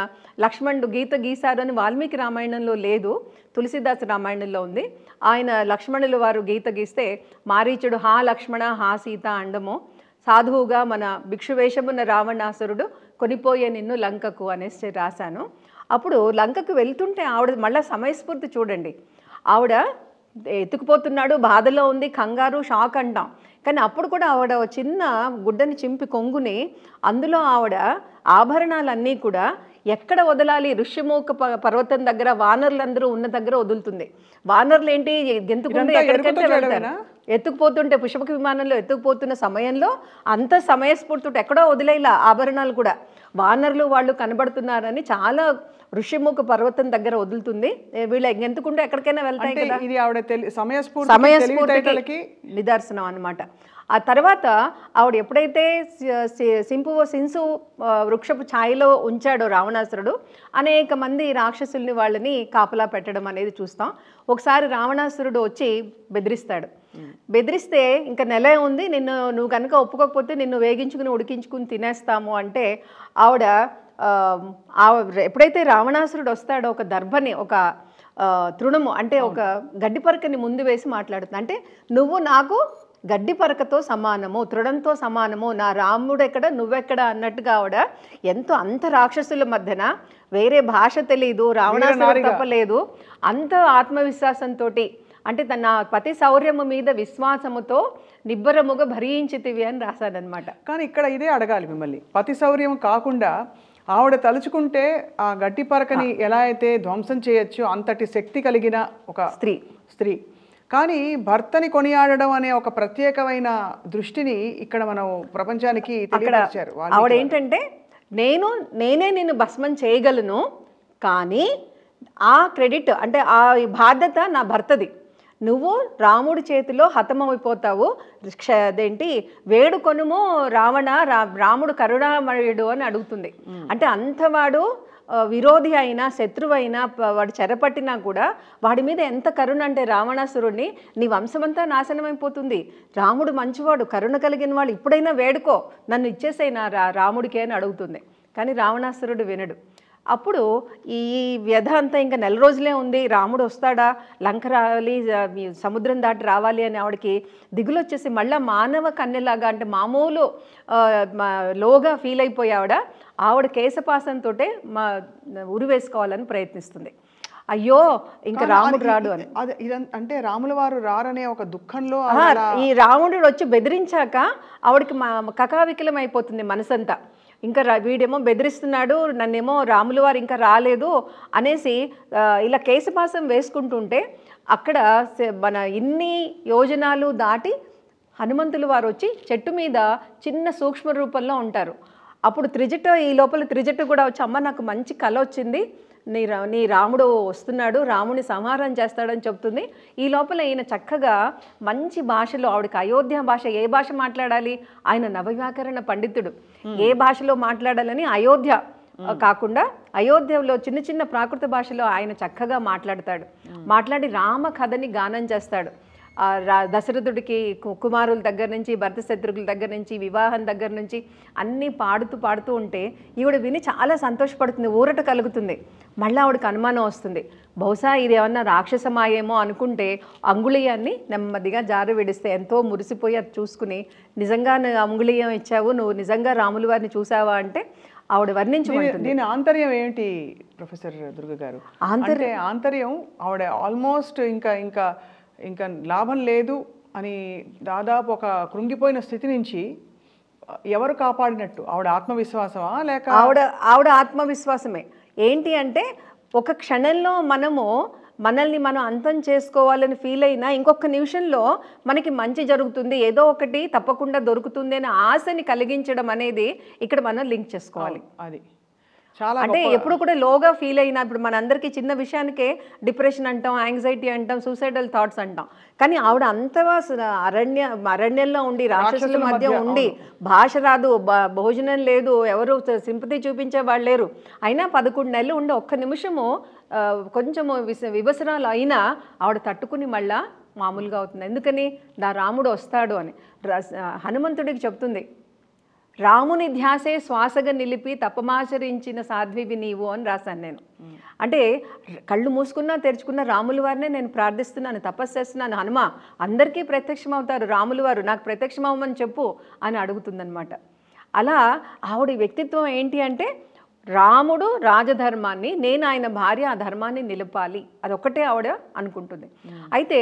లక్ష్మణుడు గీత గీశారు అని వాల్మీకి రామాయణంలో లేదు తులసిదాస్ రామాయణంలో ఉంది ఆయన లక్ష్మణులు వారు గీత గీస్తే మారీచుడు హా లక్ష్మణ హా సీత అండము సాధువుగా మన భిక్షువేషమున్న రావణాసురుడు కొనిపోయే నిన్ను లంకకు అనేసి రాశాను అప్పుడు లంకకు వెళ్తుంటే ఆవిడ మళ్ళీ సమయస్ఫూర్తి చూడండి ఆవిడ ఎత్తుకుపోతున్నాడు బాధలో ఉంది కంగారు షాక్ అంటాం కానీ అప్పుడు కూడా ఆవిడ చిన్న గుడ్డని చింపి కొంగుని అందులో ఆవిడ ఆభరణాలన్నీ కూడా ఎక్కడ వదలాలి ఋష్యమూక పర్వతం దగ్గర వానరులందరూ ఉన్న దగ్గర వదులుతుంది వానర్లు ఏంటి ఎత్తుకుపోతుంటే పుష్పక విమానంలో ఎత్తుకుపోతున్న సమయంలో అంత సమయస్ఫూర్తితో ఎక్కడో వదిలేలా ఆభరణాలు కూడా వానర్లు వాళ్ళు కనబడుతున్నారని చాలా ఋషిముఖ పర్వతం దగ్గర వదులుతుంది వీళ్ళ ఎందుకుంటే ఎక్కడికైనా వెళ్తాయి కదా ఇది ఆవిడ నిదర్శనం అనమాట ఆ తర్వాత ఆవిడ ఎప్పుడైతే సింపు సింసు వృక్షపు ఛాయలో ఉంచాడో రావణాసురుడు అనేక మంది రాక్షసుల్ని వాళ్ళని కాపలా పెట్టడం అనేది చూస్తాం ఒకసారి రావణాసురుడు వచ్చి బెదిరిస్తాడు బెదిరిస్తే ఇంకా నెల ఉంది నిన్ను నువ్వు కనుక ఒప్పుకోకపోతే నిన్ను వేగించుకుని ఉడికించుకుని తినేస్తాము అంటే ఆవిడ ఎప్పుడైతే రావణాసురుడు వస్తాడో ఒక దర్భని ఒక తృణము అంటే ఒక గడ్డిపరకని ముందు వేసి మాట్లాడుతుంది అంటే నువ్వు నాకు గడ్డి పరకతో సమానము తృణంతో సమానము నా రాముడు ఎక్కడ నువ్వెక్కడ అన్నట్టుగా ఆవిడ ఎంతో అంత రాక్షసుల మధ్యన వేరే భాష తెలీదు రావణాసురుడు తప్పలేదు అంత ఆత్మవిశ్వాసంతో అంటే తన పతి శౌర్యము మీద విశ్వాసముతో నిబ్బరముగా భరించితివి అని రాశాడనమాట కానీ ఇక్కడ ఇదే అడగాలి మిమ్మల్ని పతి శౌర్యం కాకుండా ఆవిడ తలుచుకుంటే ఆ గట్టి పరకని ఎలా అయితే ధ్వంసం చేయొచ్చో అంతటి శక్తి కలిగిన ఒక స్త్రీ స్త్రీ కానీ భర్తని కొనియాడడం అనే ఒక ప్రత్యేకమైన దృష్టిని ఇక్కడ మనం ప్రపంచానికి తెలియపరిచారు ఆవిడ ఏంటంటే నేను నేనే నిన్ను భస్మం చేయగలను కానీ ఆ క్రెడిట్ అంటే ఆ బాధ్యత నా భర్తది నువ్వు రాముడి చేతిలో హతమైపోతావు అదేంటి వేడుకొనుము రావణ రాముడు కరుణామయుడు అని అడుగుతుంది అంటే అంతవాడు విరోధి అయినా శత్రువు అయినా వాడు చెరపట్టినా కూడా వాడి మీద ఎంత కరుణ అంటే రావణాసురుడిని నీ వంశమంతా నాశనం అయిపోతుంది రాముడు మంచివాడు కరుణ కలిగిన వాడు ఇప్పుడైనా వేడుకో నన్ను ఇచ్చేసైనా రా రాముడికే అని అడుగుతుంది కానీ రావణాసురుడు వినడు అప్పుడు ఈ వ్యధ అంతా ఇంకా నెల రోజులే ఉంది రాముడు వస్తాడా లంక రావాలి సముద్రం దాటి రావాలి అని ఆవిడకి దిగులు వచ్చేసి మళ్ళీ మానవ కన్నెలాగా అంటే మామూలు లోగా ఫీల్ అయిపోయి ఆవిడ ఆవిడ కేశపాసంతో మా ఉరి వేసుకోవాలని ప్రయత్నిస్తుంది అయ్యో ఇంకా రాముడు రాడు అని అంటే రాముల వారు రారనే ఒక దుఃఖంలో ఈ రాముడు వచ్చి బెదిరించాక ఆవిడకి కకావికలం అయిపోతుంది మనసంతా ఇంకా వీడేమో బెదిరిస్తున్నాడు నన్నేమో రాములు వారు ఇంకా రాలేదు అనేసి ఇలా కేశపాసం వేసుకుంటుంటే అక్కడ మన ఇన్ని యోజనాలు దాటి హనుమంతులు వారు వచ్చి చెట్టు మీద చిన్న సూక్ష్మ రూపంలో ఉంటారు అప్పుడు త్రిజట ఈ లోపల త్రిజట కూడా వచ్చి అమ్మ నాకు మంచి కళ వచ్చింది నీ రా నీ రాముడు వస్తున్నాడు రాముని సంహారం చేస్తాడని చెప్తుంది ఈ లోపల ఈయన చక్కగా మంచి భాషలో ఆవిడకి అయోధ్య భాష ఏ భాష మాట్లాడాలి ఆయన నవవ్యాకరణ పండితుడు ఏ భాషలో మాట్లాడాలని అయోధ్య కాకుండా అయోధ్యలో చిన్న చిన్న ప్రాకృత భాషలో ఆయన చక్కగా మాట్లాడతాడు మాట్లాడి రామ కథని గానం చేస్తాడు దశరథుడికి కుమారుల దగ్గర నుంచి భర్త శత్రుఘ్ల దగ్గర నుంచి వివాహం దగ్గర నుంచి అన్నీ పాడుతూ పాడుతూ ఉంటే ఈవిడ విని చాలా సంతోషపడుతుంది ఊరట కలుగుతుంది మళ్ళీ ఆవిడకి అనుమానం వస్తుంది బహుశా ఇది ఏమన్నా రాక్షసమాయేమో అనుకుంటే అంగుళీయాన్ని నెమ్మదిగా జారు విడిస్తే ఎంతో మురిసిపోయి అది చూసుకుని నిజంగా అంగుళీయం ఇచ్చావు నువ్వు నిజంగా రాములు వారిని చూసావా అంటే ఆవిడ వర్ణించు దీని ఆంతర్యం ఏంటి ప్రొఫెసర్ దుర్గ గారు ఆంతర్యం ఆంతర్యం ఆవిడ ఆల్మోస్ట్ ఇంకా ఇంకా ఇంకా లాభం లేదు అని దాదాపు ఒక కృంగిపోయిన స్థితి నుంచి ఎవరు కాపాడినట్టు ఆవిడ ఆత్మవిశ్వాసమా లేక ఆవిడ ఆవిడ ఆత్మవిశ్వాసమే ఏంటి అంటే ఒక క్షణంలో మనము మనల్ని మనం అంతం చేసుకోవాలని ఫీల్ అయినా ఇంకొక నిమిషంలో మనకి మంచి జరుగుతుంది ఏదో ఒకటి తప్పకుండా దొరుకుతుంది అనే ఆశని కలిగించడం అనేది ఇక్కడ మనం లింక్ చేసుకోవాలి అది చాలా అంటే ఎప్పుడు కూడా లోగా ఫీల్ అయినా ఇప్పుడు అందరికీ చిన్న విషయానికే డిప్రెషన్ అంటాం యాంగ్జైటీ అంటాం సూసైడల్ థాట్స్ అంటాం కానీ ఆవిడ అంత అరణ్య అరణ్యంలో ఉండి రాక్షసుల మధ్య ఉండి భాష రాదు భోజనం లేదు ఎవరు సింపతి చూపించే వాళ్ళు లేరు అయినా పదకొండు నెలలు ఉండి ఒక్క నిమిషము కొంచెము వివసనాలు అయినా ఆవిడ తట్టుకుని మళ్ళా మామూలుగా అవుతుంది ఎందుకని నా రాముడు వస్తాడు అని హనుమంతుడికి చెప్తుంది రాముని ధ్యాసే శ్వాసగా నిలిపి తపమాచరించిన సాధ్వివి నీవు అని రాశాను నేను అంటే కళ్ళు మూసుకున్నా తెరుచుకున్న రాముల వారినే నేను ప్రార్థిస్తున్నాను తపస్సు చేస్తున్నాను హనుమ అందరికీ ప్రత్యక్షం అవుతారు రాముల వారు నాకు ప్రత్యక్షం అవ్వమని చెప్పు అని అడుగుతుందనమాట అలా ఆవిడ వ్యక్తిత్వం ఏంటి అంటే రాముడు రాజధర్మాన్ని నేను ఆయన భార్య ఆ ధర్మాన్ని నిలపాలి అదొక్కటే ఆవిడ అనుకుంటుంది అయితే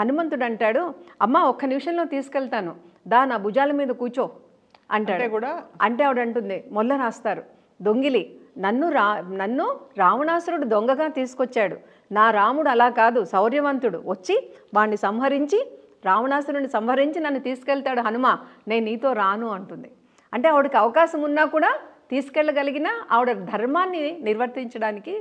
హనుమంతుడు అంటాడు అమ్మ ఒక్క నిమిషంలో తీసుకెళ్తాను దా నా భుజాల మీద కూర్చో అంటాడు కూడా అంటే ఆవిడ అంటుంది మొల్ల రాస్తారు దొంగిలి నన్ను రా నన్ను రావణాసురుడు దొంగగా తీసుకొచ్చాడు నా రాముడు అలా కాదు శౌర్యవంతుడు వచ్చి వాణ్ణి సంహరించి రావణాసురుడిని సంహరించి నన్ను తీసుకెళ్తాడు హనుమ నేను నీతో రాను అంటుంది అంటే ఆవిడకి అవకాశం ఉన్నా కూడా తీసుకెళ్ళగలిగిన ఆవిడ ధర్మాన్ని నిర్వర్తించడానికి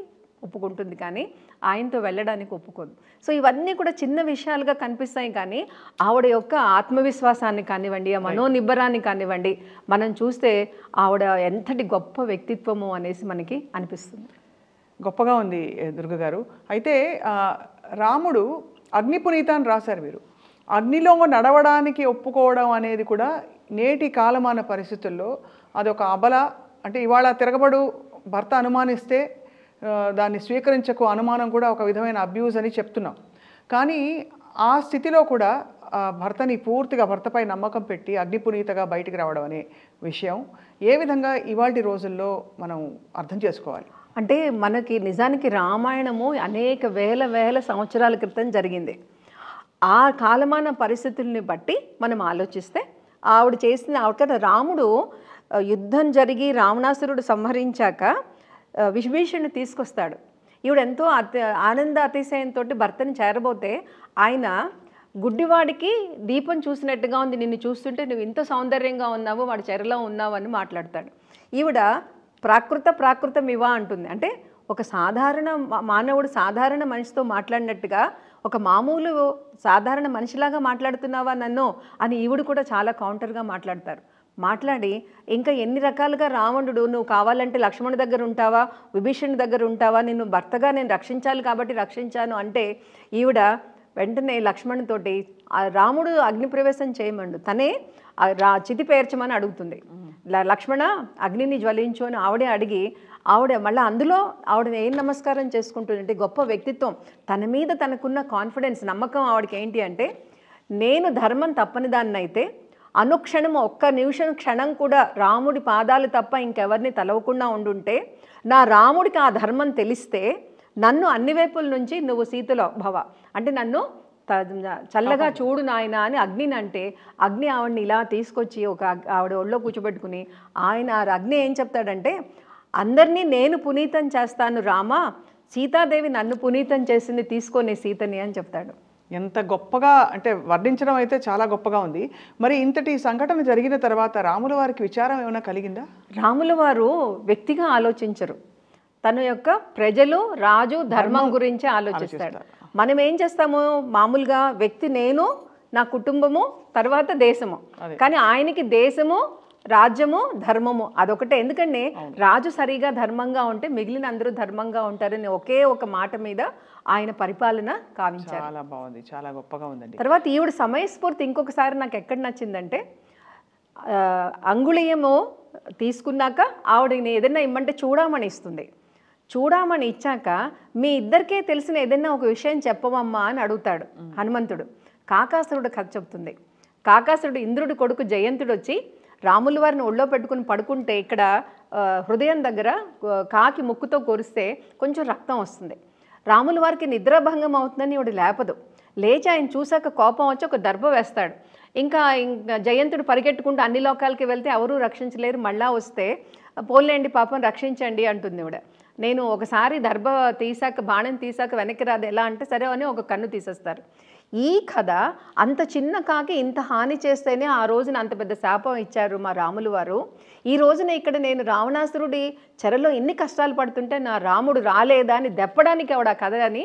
ఒప్పుకుంటుంది కానీ ఆయనతో వెళ్ళడానికి ఒప్పుకోదు సో ఇవన్నీ కూడా చిన్న విషయాలుగా కనిపిస్తాయి కానీ ఆవిడ యొక్క ఆత్మవిశ్వాసాన్ని కానివ్వండి ఆ మనోనిబ్బరాన్ని కానివ్వండి మనం చూస్తే ఆవిడ ఎంతటి గొప్ప వ్యక్తిత్వము అనేసి మనకి అనిపిస్తుంది గొప్పగా ఉంది దుర్గ గారు అయితే రాముడు అగ్ని అని రాశారు మీరు అగ్నిలో నడవడానికి ఒప్పుకోవడం అనేది కూడా నేటి కాలమాన పరిస్థితుల్లో అదొక అబల అంటే ఇవాళ తిరగబడు భర్త అనుమానిస్తే దాన్ని స్వీకరించకు అనుమానం కూడా ఒక విధమైన అబ్యూజ్ అని చెప్తున్నాం కానీ ఆ స్థితిలో కూడా భర్తని పూర్తిగా భర్తపై నమ్మకం పెట్టి అగ్నిపునీతగా బయటికి రావడం అనే విషయం ఏ విధంగా ఇవాళ రోజుల్లో మనం అర్థం చేసుకోవాలి అంటే మనకి నిజానికి రామాయణము అనేక వేల వేల సంవత్సరాల క్రితం జరిగింది ఆ కాలమాన పరిస్థితుల్ని బట్టి మనం ఆలోచిస్తే ఆవిడ చేసిన ఆవిడ రాముడు యుద్ధం జరిగి రావణాసురుడు సంహరించాక విభీషణ్ణి తీసుకొస్తాడు ఈవిడ ఎంతో అతి ఆనంద అతిశయంతో భర్తని చేరబోతే ఆయన గుడ్డివాడికి దీపం చూసినట్టుగా ఉంది నిన్ను చూస్తుంటే నువ్వు ఇంత సౌందర్యంగా ఉన్నావు వాడి చెరలో ఉన్నావు అని మాట్లాడతాడు ఈవిడ ప్రాకృత ప్రాకృతం ఇవా అంటుంది అంటే ఒక సాధారణ మానవుడు సాధారణ మనిషితో మాట్లాడినట్టుగా ఒక మామూలు సాధారణ మనిషిలాగా మాట్లాడుతున్నావా నన్ను అని ఈవిడు కూడా చాలా కౌంటర్గా మాట్లాడతారు మాట్లాడి ఇంకా ఎన్ని రకాలుగా రావణుడు నువ్వు కావాలంటే లక్ష్మణుడి దగ్గర ఉంటావా విభీషణుడి దగ్గర ఉంటావా నిన్ను భర్తగా నేను రక్షించాలి కాబట్టి రక్షించాను అంటే ఈవిడ వెంటనే లక్ష్మణుతోటి రాముడు అగ్నిప్రవేశం చేయమండు తనే రా చితి పేర్చమని అడుగుతుంది లక్ష్మణ అగ్నిని జ్వలించు అని ఆవిడే అడిగి ఆవిడ మళ్ళీ అందులో ఆవిడ ఏం నమస్కారం చేసుకుంటుందంటే గొప్ప వ్యక్తిత్వం తన మీద తనకున్న కాన్ఫిడెన్స్ నమ్మకం ఆవిడకి ఏంటి అంటే నేను ధర్మం తప్పని దాన్నైతే అనుక్షణం ఒక్క నిమిషం క్షణం కూడా రాముడి పాదాలు తప్ప ఇంకెవరిని తలవకుండా ఉండుంటే నా రాముడికి ఆ ధర్మం తెలిస్తే నన్ను అన్ని వైపుల నుంచి నువ్వు సీతుల భవ అంటే నన్ను చల్లగా చూడు నాయన అని అగ్నిని అంటే అగ్ని ఆవిడని ఇలా తీసుకొచ్చి ఒక ఆవిడ ఒళ్ళో కూర్చోబెట్టుకుని ఆయన ఆ అగ్ని ఏం చెప్తాడంటే అందరినీ నేను పునీతం చేస్తాను రామా సీతాదేవి నన్ను పునీతం చేసింది తీసుకొని సీతని అని చెప్తాడు ఎంత గొప్పగా అంటే వర్ణించడం అయితే చాలా గొప్పగా ఉంది మరి ఇంతటి సంఘటన జరిగిన తర్వాత రాముల వారికి విచారం ఏమైనా కలిగిందా రాముల వారు వ్యక్తిగా ఆలోచించరు తన యొక్క ప్రజలు రాజు ధర్మం గురించి ఆలోచిస్తాడు మనం ఏం చేస్తాము మామూలుగా వ్యక్తి నేను నా కుటుంబము తర్వాత దేశము కానీ ఆయనకి దేశము రాజ్యము ధర్మము అదొకటే ఎందుకంటే రాజు సరిగా ధర్మంగా ఉంటే మిగిలిన అందరూ ధర్మంగా ఉంటారని ఒకే ఒక మాట మీద ఆయన పరిపాలన కావించారు చాలా బాగుంది చాలా గొప్పగా ఉందండి తర్వాత ఈవిడ సమయస్ఫూర్తి ఇంకొకసారి నాకు ఎక్కడ నచ్చిందంటే అంగుళీయము తీసుకున్నాక ఆవిడని ఏదైనా ఇమ్మంటే చూడమని ఇస్తుంది చూడమని ఇచ్చాక మీ ఇద్దరికే తెలిసిన ఏదైనా ఒక విషయం చెప్పవమ్మా అని అడుగుతాడు హనుమంతుడు కాకాసురుడు కథ చెప్తుంది కాకాసురుడు ఇంద్రుడి కొడుకు జయంతుడు వచ్చి రాముల వారిని ఒళ్ళో పెట్టుకుని పడుకుంటే ఇక్కడ హృదయం దగ్గర కాకి ముక్కుతో కొరిస్తే కొంచెం రక్తం వస్తుంది రాముల వారికి నిద్రాభంగం అవుతుందని ఇవిడు లేపదు లేచి ఆయన చూశాక కోపం వచ్చి ఒక దర్భ వేస్తాడు ఇంకా ఇంకా జయంతుడు పరిగెట్టుకుంటూ అన్ని లోకాలకి వెళ్తే ఎవరూ రక్షించలేరు మళ్ళా వస్తే పోలేండి పాపం రక్షించండి అంటుంది ఇవిడ నేను ఒకసారి దర్భ తీసాక బాణం తీసాక వెనక్కి రాదు ఎలా అంటే సరే అని ఒక కన్ను తీసేస్తారు ఈ కథ అంత చిన్న కాకి ఇంత హాని చేస్తేనే ఆ రోజున అంత పెద్ద శాపం ఇచ్చారు మా రాములు వారు ఈ రోజున ఇక్కడ నేను రావణాసురుడి చెరలో ఎన్ని కష్టాలు పడుతుంటే నా రాముడు రాలేదా అని దెప్పడానికి ఆవిడ కథ అని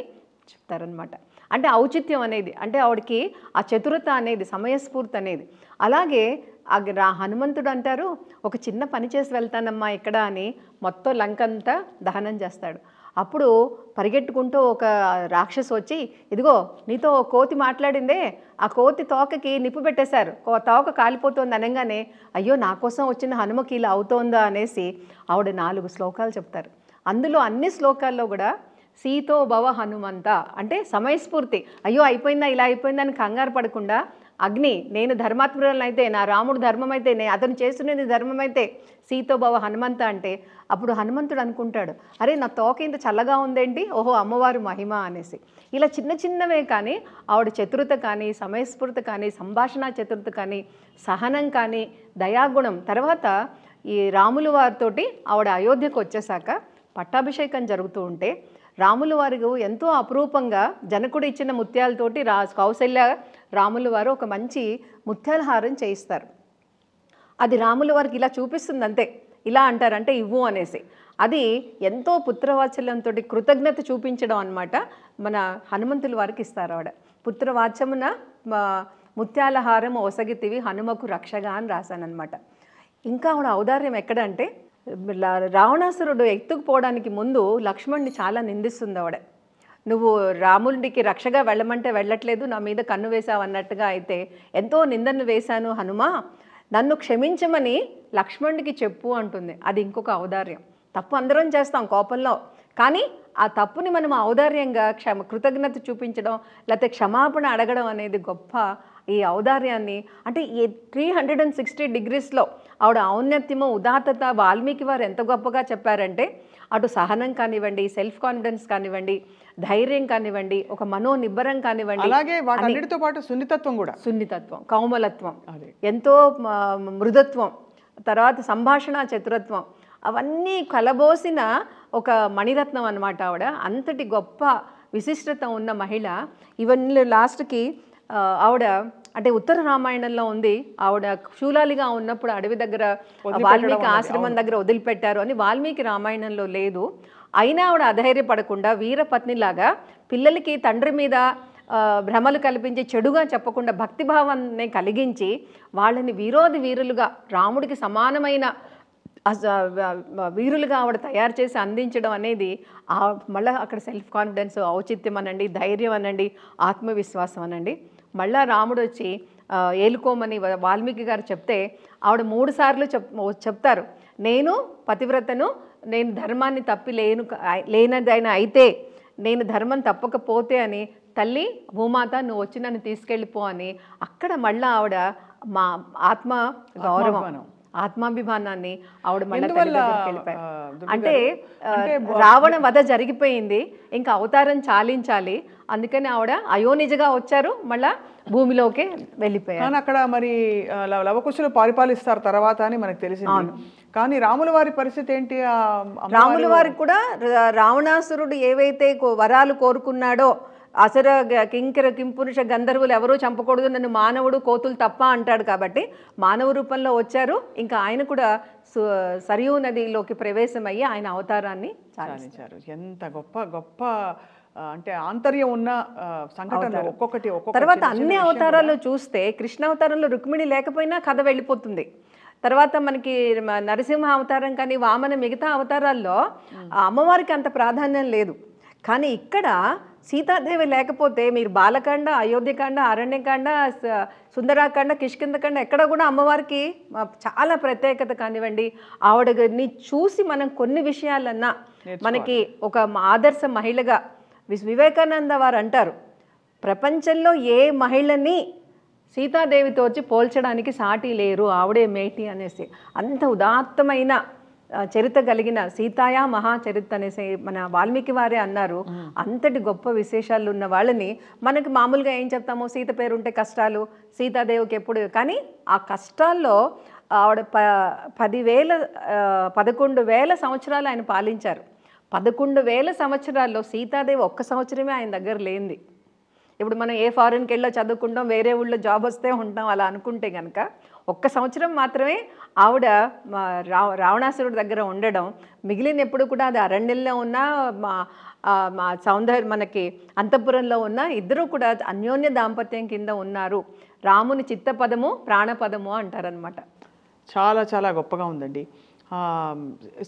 చెప్తారనమాట అంటే ఔచిత్యం అనేది అంటే ఆవిడకి ఆ చతురత అనేది సమయస్ఫూర్తి అనేది అలాగే హనుమంతుడు అంటారు ఒక చిన్న పని చేసి వెళ్తానమ్మా ఇక్కడ అని మొత్తం లంకంతా దహనం చేస్తాడు అప్పుడు పరిగెట్టుకుంటూ ఒక రాక్షసు వచ్చి ఇదిగో నీతో కోతి మాట్లాడిందే ఆ కోతి తోకకి నిప్పు పెట్టేశారు తోక కాలిపోతుంది అనగానే అయ్యో నా కోసం వచ్చిన హనుమకి ఇలా అవుతోందా అనేసి ఆవిడ నాలుగు శ్లోకాలు చెప్తారు అందులో అన్ని శ్లోకాల్లో కూడా సీతో భవ హనుమంత అంటే సమయస్ఫూర్తి అయ్యో అయిపోయిందా ఇలా అయిపోయిందని కంగారు పడకుండా అగ్ని నేను ధర్మాత్ముడనైతే నా రాముడు ధర్మం అయితే నేను అతను చేస్తున్నది ధర్మమైతే సీతోభవ హనుమంత అంటే అప్పుడు హనుమంతుడు అనుకుంటాడు అరే నా తోక ఇంత చల్లగా ఉందేంటి ఓహో అమ్మవారు మహిమ అనేసి ఇలా చిన్న చిన్నవే కానీ ఆవిడ చతురత కానీ సమయస్ఫూర్త కానీ సంభాషణ చతురత కానీ సహనం కానీ దయాగుణం తర్వాత ఈ రాములు వారితోటి ఆవిడ అయోధ్యకు వచ్చేసాక పట్టాభిషేకం జరుగుతూ ఉంటే రాములు వారికి ఎంతో అపురూపంగా జనకుడు ఇచ్చిన ముత్యాలతోటి రా కౌశల్య రాముల వారు ఒక మంచి ముత్యాలహారం చేయిస్తారు అది రాముల వారికి ఇలా చూపిస్తుంది అంతే ఇలా అంటారంటే ఇవ్వు అనేసి అది ఎంతో పుత్రవాత్సల్యంతో కృతజ్ఞత చూపించడం అనమాట మన హనుమంతుల వారికి ఇస్తారు ఆవిడ పుత్రవాచ్యమున ముత్యాలహారం ఒసగితివి హనుమకు రక్షగా అని రాశానమాట ఇంకా ఆవిడ ఔదార్యం ఎక్కడంటే రావణాసురుడు ఎత్తుకుపోవడానికి ముందు లక్ష్మణ్ని చాలా నిందిస్తుంది ఆవిడ నువ్వు రాముడికి రక్షగా వెళ్ళమంటే వెళ్ళట్లేదు నా మీద కన్ను వేశావు అన్నట్టుగా అయితే ఎంతో నిందను వేశాను హనుమ నన్ను క్షమించమని లక్ష్మణుడికి చెప్పు అంటుంది అది ఇంకొక ఔదార్యం తప్పు అందరం చేస్తాం కోపంలో కానీ ఆ తప్పుని మనం ఔదార్యంగా క్షమ కృతజ్ఞత చూపించడం లేకపోతే క్షమాపణ అడగడం అనేది గొప్ప ఈ ఔదార్యాన్ని అంటే ఈ త్రీ హండ్రెడ్ అండ్ సిక్స్టీ డిగ్రీస్లో ఆవిడ ఔన్నత్యము ఉదాత్తత వాల్మీకి వారు ఎంత గొప్పగా చెప్పారంటే అటు సహనం కానివ్వండి సెల్ఫ్ కాన్ఫిడెన్స్ కానివ్వండి ధైర్యం కానివ్వండి ఒక మనోనిబ్బరం కానివ్వండి అలాగే వాటన్నిటితో పాటు సున్నితత్వం కూడా సున్నితత్వం కౌమలత్వం ఎంతో మృదత్వం తర్వాత సంభాషణ చతురత్వం అవన్నీ కలబోసిన ఒక మణిరత్నం అనమాట ఆవిడ అంతటి గొప్ప విశిష్టత ఉన్న మహిళ ఇవన్నీ లాస్ట్కి ఆవిడ అంటే ఉత్తర రామాయణంలో ఉంది ఆవిడ శూలాలిగా ఉన్నప్పుడు అడవి దగ్గర వాల్మీకి ఆశ్రమం దగ్గర వదిలిపెట్టారు అని వాల్మీకి రామాయణంలో లేదు అయినా ఆవిడ అధైర్యపడకుండా వీరపత్నిలాగా పిల్లలకి తండ్రి మీద భ్రమలు కల్పించి చెడుగా చెప్పకుండా భక్తిభావాన్ని కలిగించి వాళ్ళని వీరోధి వీరులుగా రాముడికి సమానమైన వీరులుగా ఆవిడ తయారు చేసి అందించడం అనేది మళ్ళీ అక్కడ సెల్ఫ్ కాన్ఫిడెన్స్ ఔచిత్యం అనండి ధైర్యం అనండి ఆత్మవిశ్వాసం అనండి మళ్ళా రాముడు వచ్చి ఏలుకోమని వాల్మీకి గారు చెప్తే ఆవిడ మూడు సార్లు చెప్ చెప్తారు నేను పతివ్రతను నేను ధర్మాన్ని తప్పి లేను లేనదైనా అయితే నేను ధర్మం తప్పకపోతే అని తల్లి భూమాత నువ్వు వచ్చి నన్ను తీసుకెళ్ళిపో అని అక్కడ మళ్ళీ ఆవిడ మా ఆత్మ గౌరవం ఆత్మాభిమానాన్ని ఆవిడ మళ్ళీ అంటే రావణ వధ జరిగిపోయింది ఇంకా అవతారం చాలించాలి అందుకని ఆవిడ అయోనిజగా వచ్చారు మళ్ళా భూమిలోకి వెళ్ళిపోయారు అక్కడ మరి లవకుశులు పరిపాలిస్తారు తర్వాత అని మనకు తెలిసింది కానీ రాముల వారి పరిస్థితి ఏంటి రాముల వారికి కూడా రావణాసురుడు ఏవైతే వరాలు కోరుకున్నాడో అసుర కింకర కింపురుష గంధర్వులు ఎవరూ చంపకూడదు నన్ను మానవుడు కోతులు తప్ప అంటాడు కాబట్టి మానవ రూపంలో వచ్చారు ఇంకా ఆయన కూడా సరియూ నదిలోకి ప్రవేశమయ్యి ఆయన అవతారాన్ని సాధించారు ఎంత గొప్ప గొప్ప అంటే ఆంతర్యం ఉన్న సంఘటన ఒక్కొక్కటి తర్వాత అన్ని అవతారాలు చూస్తే కృష్ణ అవతారంలో రుక్మిణి లేకపోయినా కథ వెళ్ళిపోతుంది తర్వాత మనకి నరసింహ అవతారం కానీ వామన మిగతా అవతారాల్లో అమ్మవారికి అంత ప్రాధాన్యం లేదు కానీ ఇక్కడ సీతాదేవి లేకపోతే మీరు బాలకాండ అయోధ్యకాండ అరణ్యకాండ సుందరాకాండ కిష్కిందకాండ ఎక్కడ కూడా అమ్మవారికి చాలా ప్రత్యేకత కానివ్వండి ఆవిడని చూసి మనం కొన్ని విషయాలన్నా మనకి ఒక ఆదర్శ మహిళగా వివేకానంద వారు అంటారు ప్రపంచంలో ఏ మహిళని సీతాదేవితో వచ్చి పోల్చడానికి సాటి లేరు ఆవిడే మేటి అనేసి అంత ఉదాత్తమైన చరిత్ర కలిగిన సీతాయా చరిత్ర అనేసి మన వాల్మీకి వారే అన్నారు అంతటి గొప్ప విశేషాలు ఉన్న వాళ్ళని మనకి మామూలుగా ఏం చెప్తాము సీత పేరు ఉంటే కష్టాలు సీతాదేవికి ఎప్పుడు కానీ ఆ కష్టాల్లో ఆవిడ ప పదివేల పదకొండు వేల సంవత్సరాలు ఆయన పాలించారు పదకొండు వేల సంవత్సరాల్లో సీతాదేవి ఒక్క సంవత్సరమే ఆయన దగ్గర లేనిది ఇప్పుడు మనం ఏ ఫారెన్కి వెళ్ళో చదువుకుంటాం వేరే ఊళ్ళో జాబ్ వస్తే ఉంటాం అలా అనుకుంటే కనుక ఒక్క సంవత్సరం మాత్రమే ఆవిడ రా రావణాసురుడి దగ్గర ఉండడం మిగిలిన ఎప్పుడు కూడా అది అరణ్యంలో ఉన్న మా మా సౌందర్య మనకి అంతఃపురంలో ఉన్న ఇద్దరూ కూడా అన్యోన్య దాంపత్యం కింద ఉన్నారు రాముని చిత్తపదము ప్రాణపదము అంటారనమాట చాలా చాలా గొప్పగా ఉందండి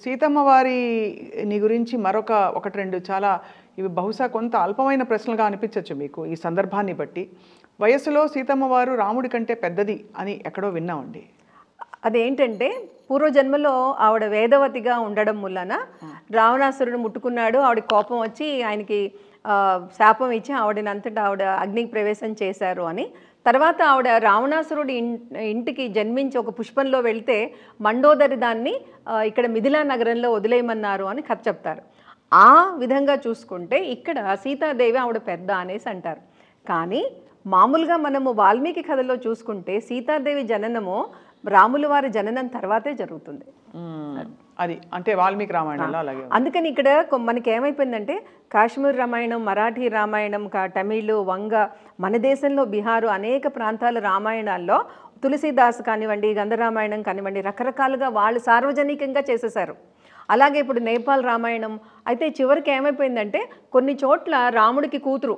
సీతమ్మ వారిని గురించి మరొక ఒకటి రెండు చాలా ఇవి బహుశా కొంత అల్పమైన ప్రశ్నలుగా అనిపించవచ్చు మీకు ఈ సందర్భాన్ని బట్టి వయస్సులో సీతమ్మ వారు రాముడి కంటే పెద్దది అని ఎక్కడో విన్నామండి అదేంటంటే పూర్వజన్మలో ఆవిడ వేదవతిగా ఉండడం వలన రావణాసురుడు ముట్టుకున్నాడు ఆవిడ కోపం వచ్చి ఆయనకి శాపం ఇచ్చి ఆవిడని అంతటా ఆవిడ అగ్నికి ప్రవేశం చేశారు అని తర్వాత ఆవిడ రావణాసురుడి ఇంటికి జన్మించి ఒక పుష్పంలో వెళితే మండోదరి దాన్ని ఇక్కడ మిథిలా నగరంలో వదిలేయమన్నారు అని కథ చెప్తారు ఆ విధంగా చూసుకుంటే ఇక్కడ సీతాదేవి ఆవిడ పెద్ద అనేసి అంటారు కానీ మామూలుగా మనము వాల్మీకి కథలో చూసుకుంటే సీతాదేవి జననము రాముల వారి జననం తర్వాతే జరుగుతుంది అది అంటే వాల్మీకి రామాయణంలో అలాగే అందుకని ఇక్కడ మనకి ఏమైపోయిందంటే కాశ్మీర్ రామాయణం మరాఠీ రామాయణం తమిళ్ వంగ మన దేశంలో బీహారు అనేక ప్రాంతాల రామాయణాల్లో తులసీదాస్ కానివ్వండి గంధరామాయణం కానివ్వండి రకరకాలుగా వాళ్ళు సార్వజనికంగా చేసేసారు అలాగే ఇప్పుడు నేపాల్ రామాయణం అయితే చివరికి ఏమైపోయిందంటే కొన్ని చోట్ల రాముడికి కూతురు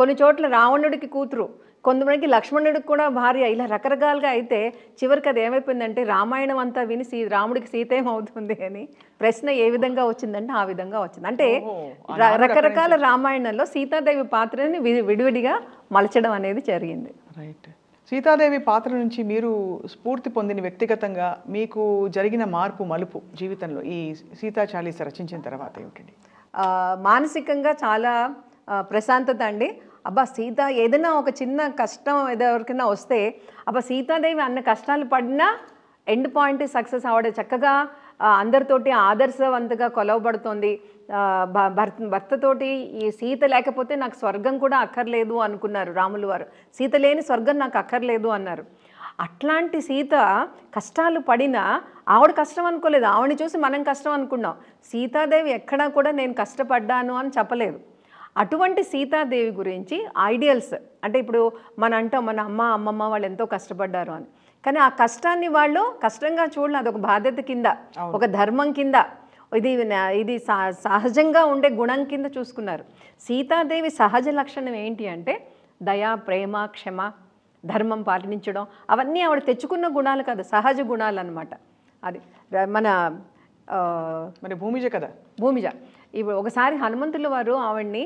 కొన్ని చోట్ల రావణుడికి కూతురు కొంతమందికి లక్ష్మణుడికి కూడా భార్య ఇలా రకరకాలుగా అయితే చివరికి అది ఏమైపోయిందంటే రామాయణం అంతా విని సీ రాముడికి సీత ఏమవుతుంది అని ప్రశ్న ఏ విధంగా వచ్చిందంటే ఆ విధంగా వచ్చింది అంటే రకరకాల రామాయణంలో సీతాదేవి పాత్రని విడివిడిగా మలచడం అనేది జరిగింది రైట్ సీతాదేవి పాత్ర నుంచి మీరు స్ఫూర్తి పొందిన వ్యక్తిగతంగా మీకు జరిగిన మార్పు మలుపు జీవితంలో ఈ సీతా చాలీస రచించిన తర్వాత ఏమిటండి మానసికంగా చాలా ప్రశాంతత అండి అబ్బా సీత ఏదైనా ఒక చిన్న కష్టం ఎవరికైనా వస్తే అబ్బా సీతాదేవి అన్న కష్టాలు పడినా ఎండ్ పాయింట్ సక్సెస్ ఆవిడ చక్కగా అందరితోటి ఆదర్శవంతగా కొలవబడుతోంది భర్త భర్తతోటి ఈ సీత లేకపోతే నాకు స్వర్గం కూడా అక్కర్లేదు అనుకున్నారు రాములు వారు సీత లేని స్వర్గం నాకు అక్కర్లేదు అన్నారు అట్లాంటి సీత కష్టాలు పడినా ఆవిడ కష్టం అనుకోలేదు ఆవిడని చూసి మనం కష్టం అనుకున్నాం సీతాదేవి ఎక్కడా కూడా నేను కష్టపడ్డాను అని చెప్పలేదు అటువంటి సీతాదేవి గురించి ఐడియల్స్ అంటే ఇప్పుడు మన అంటాం మన అమ్మ అమ్మమ్మ వాళ్ళు ఎంతో కష్టపడ్డారు అని కానీ ఆ కష్టాన్ని వాళ్ళు కష్టంగా చూడలేదు అదొక బాధ్యత కింద ఒక ధర్మం కింద ఇది ఇది సహజంగా ఉండే గుణం కింద చూసుకున్నారు సీతాదేవి సహజ లక్షణం ఏంటి అంటే దయా ప్రేమ క్షమ ధర్మం పాటించడం అవన్నీ ఆవిడ తెచ్చుకున్న గుణాలు కాదు సహజ గుణాలు అనమాట అది మన మరి భూమిజ కదా భూమిజ ఇప్పుడు ఒకసారి హనుమంతుల వారు ఆవిడ్ని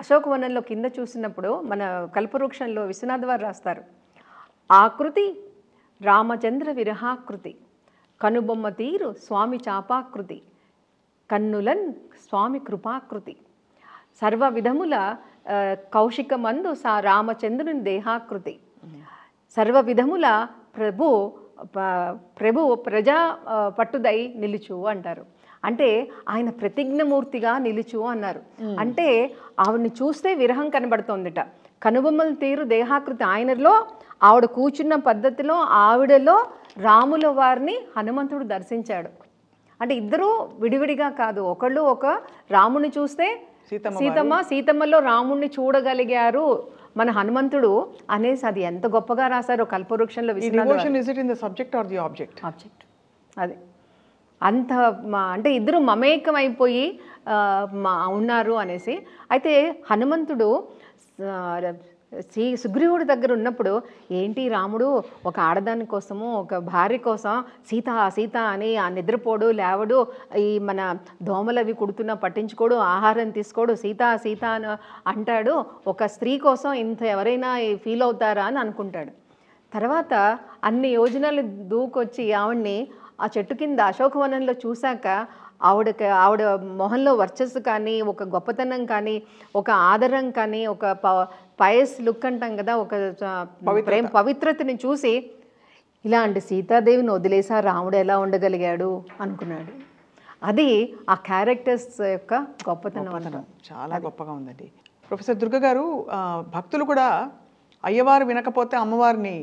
అశోకవనంలో కింద చూసినప్పుడు మన కల్పవృక్షంలో విశ్వనాథ్ వారు రాస్తారు ఆకృతి రామచంద్ర విరహాకృతి కనుబొమ్మ తీరు స్వామి చాపాకృతి కన్నులన్ స్వామి కృపాకృతి సర్వ విధముల కౌశికమందు సా రామచంద్రుని దేహాకృతి సర్వ విధముల ప్రభు ప్రభు ప్రజా పట్టుదై నిలుచు అంటారు అంటే ఆయన ప్రతిజ్ఞమూర్తిగా నిలుచు అన్నారు అంటే ఆవిడని చూస్తే విరహం కనబడుతోందిట కనుబొమ్మల తీరు దేహాకృతి ఆయనలో ఆవిడ కూర్చున్న పద్ధతిలో ఆవిడలో రాముల వారిని హనుమంతుడు దర్శించాడు అంటే ఇద్దరూ విడివిడిగా కాదు ఒకళ్ళు ఒక రాముని చూస్తే సీతమ్మ సీతమ్మలో రాముణ్ణి చూడగలిగారు మన హనుమంతుడు అనేసి అది ఎంత గొప్పగా రాశారో కల్పవృక్షంలో subject or the object object అది అంత అంటే ఇద్దరు మమేకం అయిపోయి ఉన్నారు అనేసి అయితే హనుమంతుడు శ్రీ సుగ్రీవుడి దగ్గర ఉన్నప్పుడు ఏంటి రాముడు ఒక ఆడదాని కోసము ఒక భార్య కోసం సీత సీత అని ఆ నిద్రపోడు లేవడు ఈ మన దోమలు అవి కుడుతున్నా పట్టించుకోడు ఆహారం తీసుకోడు సీత సీత అని అంటాడు ఒక స్త్రీ కోసం ఇంత ఎవరైనా ఫీల్ అవుతారా అని అనుకుంటాడు తర్వాత అన్ని యోజనలు దూకొచ్చి ఆవిడ్ని ఆ చెట్టు కింద అశోకవనంలో చూశాక ఆవిడకి ఆవిడ మొహంలో వర్చస్సు కానీ ఒక గొప్పతనం కానీ ఒక ఆదరం కానీ ఒక పయస్ లుక్ అంటాం కదా ఒక ప్రేమ పవిత్రతని చూసి ఇలాంటి సీతాదేవిని వదిలేసా రాముడు ఎలా ఉండగలిగాడు అనుకున్నాడు అది ఆ క్యారెక్టర్స్ యొక్క గొప్పతనం అంటారు చాలా గొప్పగా ఉందండి ప్రొఫెసర్ దుర్గ గారు భక్తులు కూడా అయ్యవారు వినకపోతే అమ్మవారిని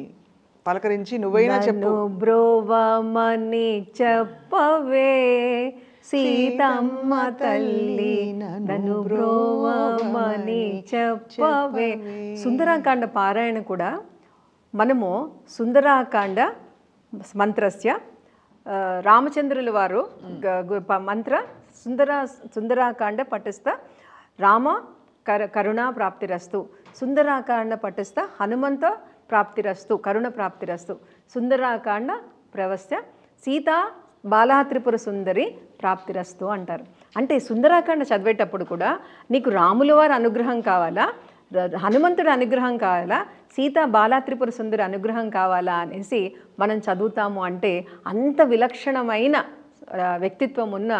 పలకరించి నువ్వైనా చెప్పు బ్రోవమని చెప్పవే సీతమ్మ తల్లి నన్ను బ్రోవమని చెప్పవే సుందరాకాండ పారాయణ కూడా మనము సుందరాకాండ మంత్రస్య రామచంద్రుల వారు మంత్ర సుందర సుందరాకాండ పఠస్థ రామ కర కరుణా ప్రాప్తిరస్తు సుందరాకాండ పఠస్థ హనుమంత ప్రాప్తిరస్తు కరుణ ప్రాప్తిరస్తు సుందరాకాండ ప్రవస్య సీతా బాలాత్రిపుర సుందరి ప్రాప్తిరస్తు అంటారు అంటే సుందరాకాండ చదివేటప్పుడు కూడా నీకు రాముల వారి అనుగ్రహం కావాలా హనుమంతుడి అనుగ్రహం కావాలా సీత బాలాత్రిపుర సుందరి అనుగ్రహం కావాలా అనేసి మనం చదువుతాము అంటే అంత విలక్షణమైన వ్యక్తిత్వం ఉన్న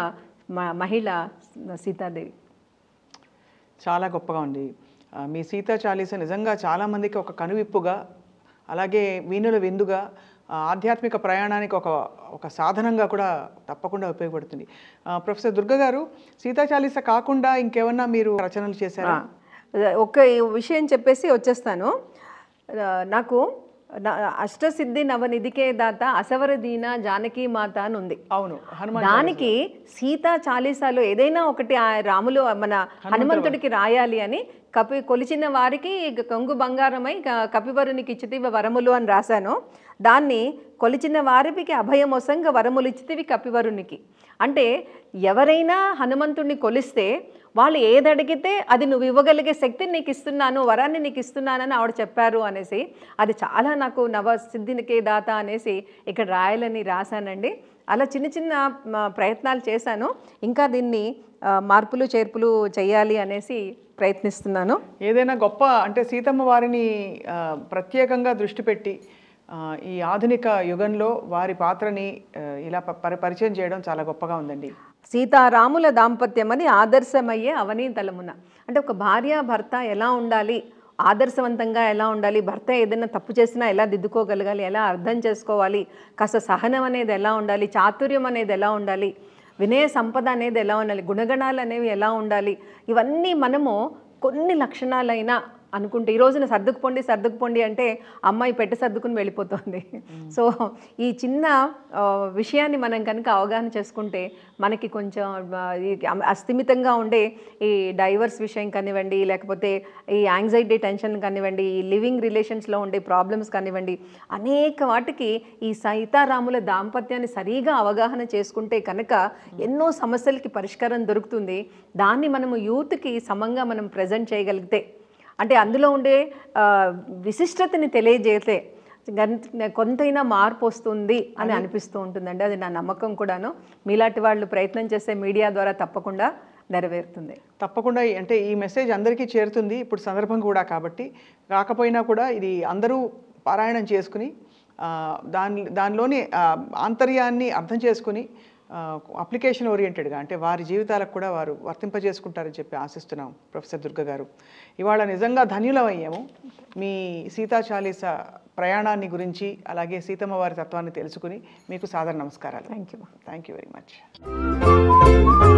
మహిళ సీతాదేవి చాలా గొప్పగా ఉంది మీ సీతా చాలీస నిజంగా చాలామందికి ఒక కనువిప్పుగా అలాగే వీణుల విందుగా ఆధ్యాత్మిక ప్రయాణానికి ఒక ఒక సాధనంగా కూడా తప్పకుండా ఉపయోగపడుతుంది ప్రొఫెసర్ దుర్గ గారు సీతాచాలీస కాకుండా ఇంకేమన్నా మీరు రచనలు చేశారా ఒక విషయం చెప్పేసి వచ్చేస్తాను నాకు అష్టసిద్ధి నవనిధికే దాత అసవర దీన జానకి మాత అని ఉంది అవును దానికి సీత చాలీసాలో ఏదైనా ఒకటి రాములు మన హనుమంతుడికి రాయాలి అని కపి కొలిచిన వారికి కొంగు బంగారమై కపివరునికి ఇచ్చితివి వరములు అని రాశాను దాన్ని కొలిచిన వారికి అభయమొసంగ వరములు ఇచ్చితివి కపివరునికి అంటే ఎవరైనా హనుమంతుడిని కొలిస్తే వాళ్ళు ఏదడిగితే అది నువ్వు ఇవ్వగలిగే శక్తిని నీకు ఇస్తున్నాను వరాన్ని నీకు ఇస్తున్నానని ఆవిడ చెప్పారు అనేసి అది చాలా నాకు నవ సిద్ధినికే దాత అనేసి ఇక్కడ రాయాలని రాశానండి అలా చిన్న చిన్న ప్రయత్నాలు చేశాను ఇంకా దీన్ని మార్పులు చేర్పులు చేయాలి అనేసి ప్రయత్నిస్తున్నాను ఏదైనా గొప్ప అంటే సీతమ్మ వారిని ప్రత్యేకంగా దృష్టి పెట్టి ఈ ఆధునిక యుగంలో వారి పాత్రని ఇలా పరి పరిచయం చేయడం చాలా గొప్పగా ఉందండి సీతారాముల దాంపత్యం అని ఆదర్శమయ్యే తలమున అంటే ఒక భార్య భర్త ఎలా ఉండాలి ఆదర్శవంతంగా ఎలా ఉండాలి భర్త ఏదైనా తప్పు చేసినా ఎలా దిద్దుకోగలగాలి ఎలా అర్థం చేసుకోవాలి కాస్త సహనం అనేది ఎలా ఉండాలి చాతుర్యం అనేది ఎలా ఉండాలి వినయ సంపద అనేది ఎలా ఉండాలి గుణగణాలు అనేవి ఎలా ఉండాలి ఇవన్నీ మనము కొన్ని లక్షణాలైనా అనుకుంటే ఈ రోజున సర్దుకుపోండి సర్దుకుపోండి అంటే అమ్మాయి పెట్టి సర్దుకుని వెళ్ళిపోతుంది సో ఈ చిన్న విషయాన్ని మనం కనుక అవగాహన చేసుకుంటే మనకి కొంచెం అస్థిమితంగా ఉండే ఈ డైవర్స్ విషయం కానివ్వండి లేకపోతే ఈ యాంగ్జైటీ టెన్షన్ కానివ్వండి ఈ లివింగ్ రిలేషన్స్లో ఉండే ప్రాబ్లమ్స్ కానివ్వండి అనేక వాటికి ఈ సీతారాముల దాంపత్యాన్ని సరిగా అవగాహన చేసుకుంటే కనుక ఎన్నో సమస్యలకి పరిష్కారం దొరుకుతుంది దాన్ని మనము యూత్కి సమంగా మనం ప్రజెంట్ చేయగలిగితే అంటే అందులో ఉండే విశిష్టతని తెలియజేస్తే కొంతైనా మార్పు వస్తుంది అని అనిపిస్తూ ఉంటుందండి అది నా నమ్మకం కూడాను మీలాంటి వాళ్ళు ప్రయత్నం చేసే మీడియా ద్వారా తప్పకుండా నెరవేరుతుంది తప్పకుండా అంటే ఈ మెసేజ్ అందరికీ చేరుతుంది ఇప్పుడు సందర్భం కూడా కాబట్టి రాకపోయినా కూడా ఇది అందరూ పారాయణం చేసుకుని దాని దానిలోని ఆంతర్యాన్ని అర్థం చేసుకుని అప్లికేషన్ ఓరియంటెడ్గా అంటే వారి జీవితాలకు కూడా వారు వర్తింపజేసుకుంటారని చెప్పి ఆశిస్తున్నాం ప్రొఫెసర్ దుర్గ గారు ఇవాళ నిజంగా ధన్యులమయ్యాము మీ సీతా చాలీస ప్రయాణాన్ని గురించి అలాగే సీతమ్మ వారి తత్వాన్ని తెలుసుకుని మీకు సాదర నమస్కారాలు thank you thank you very much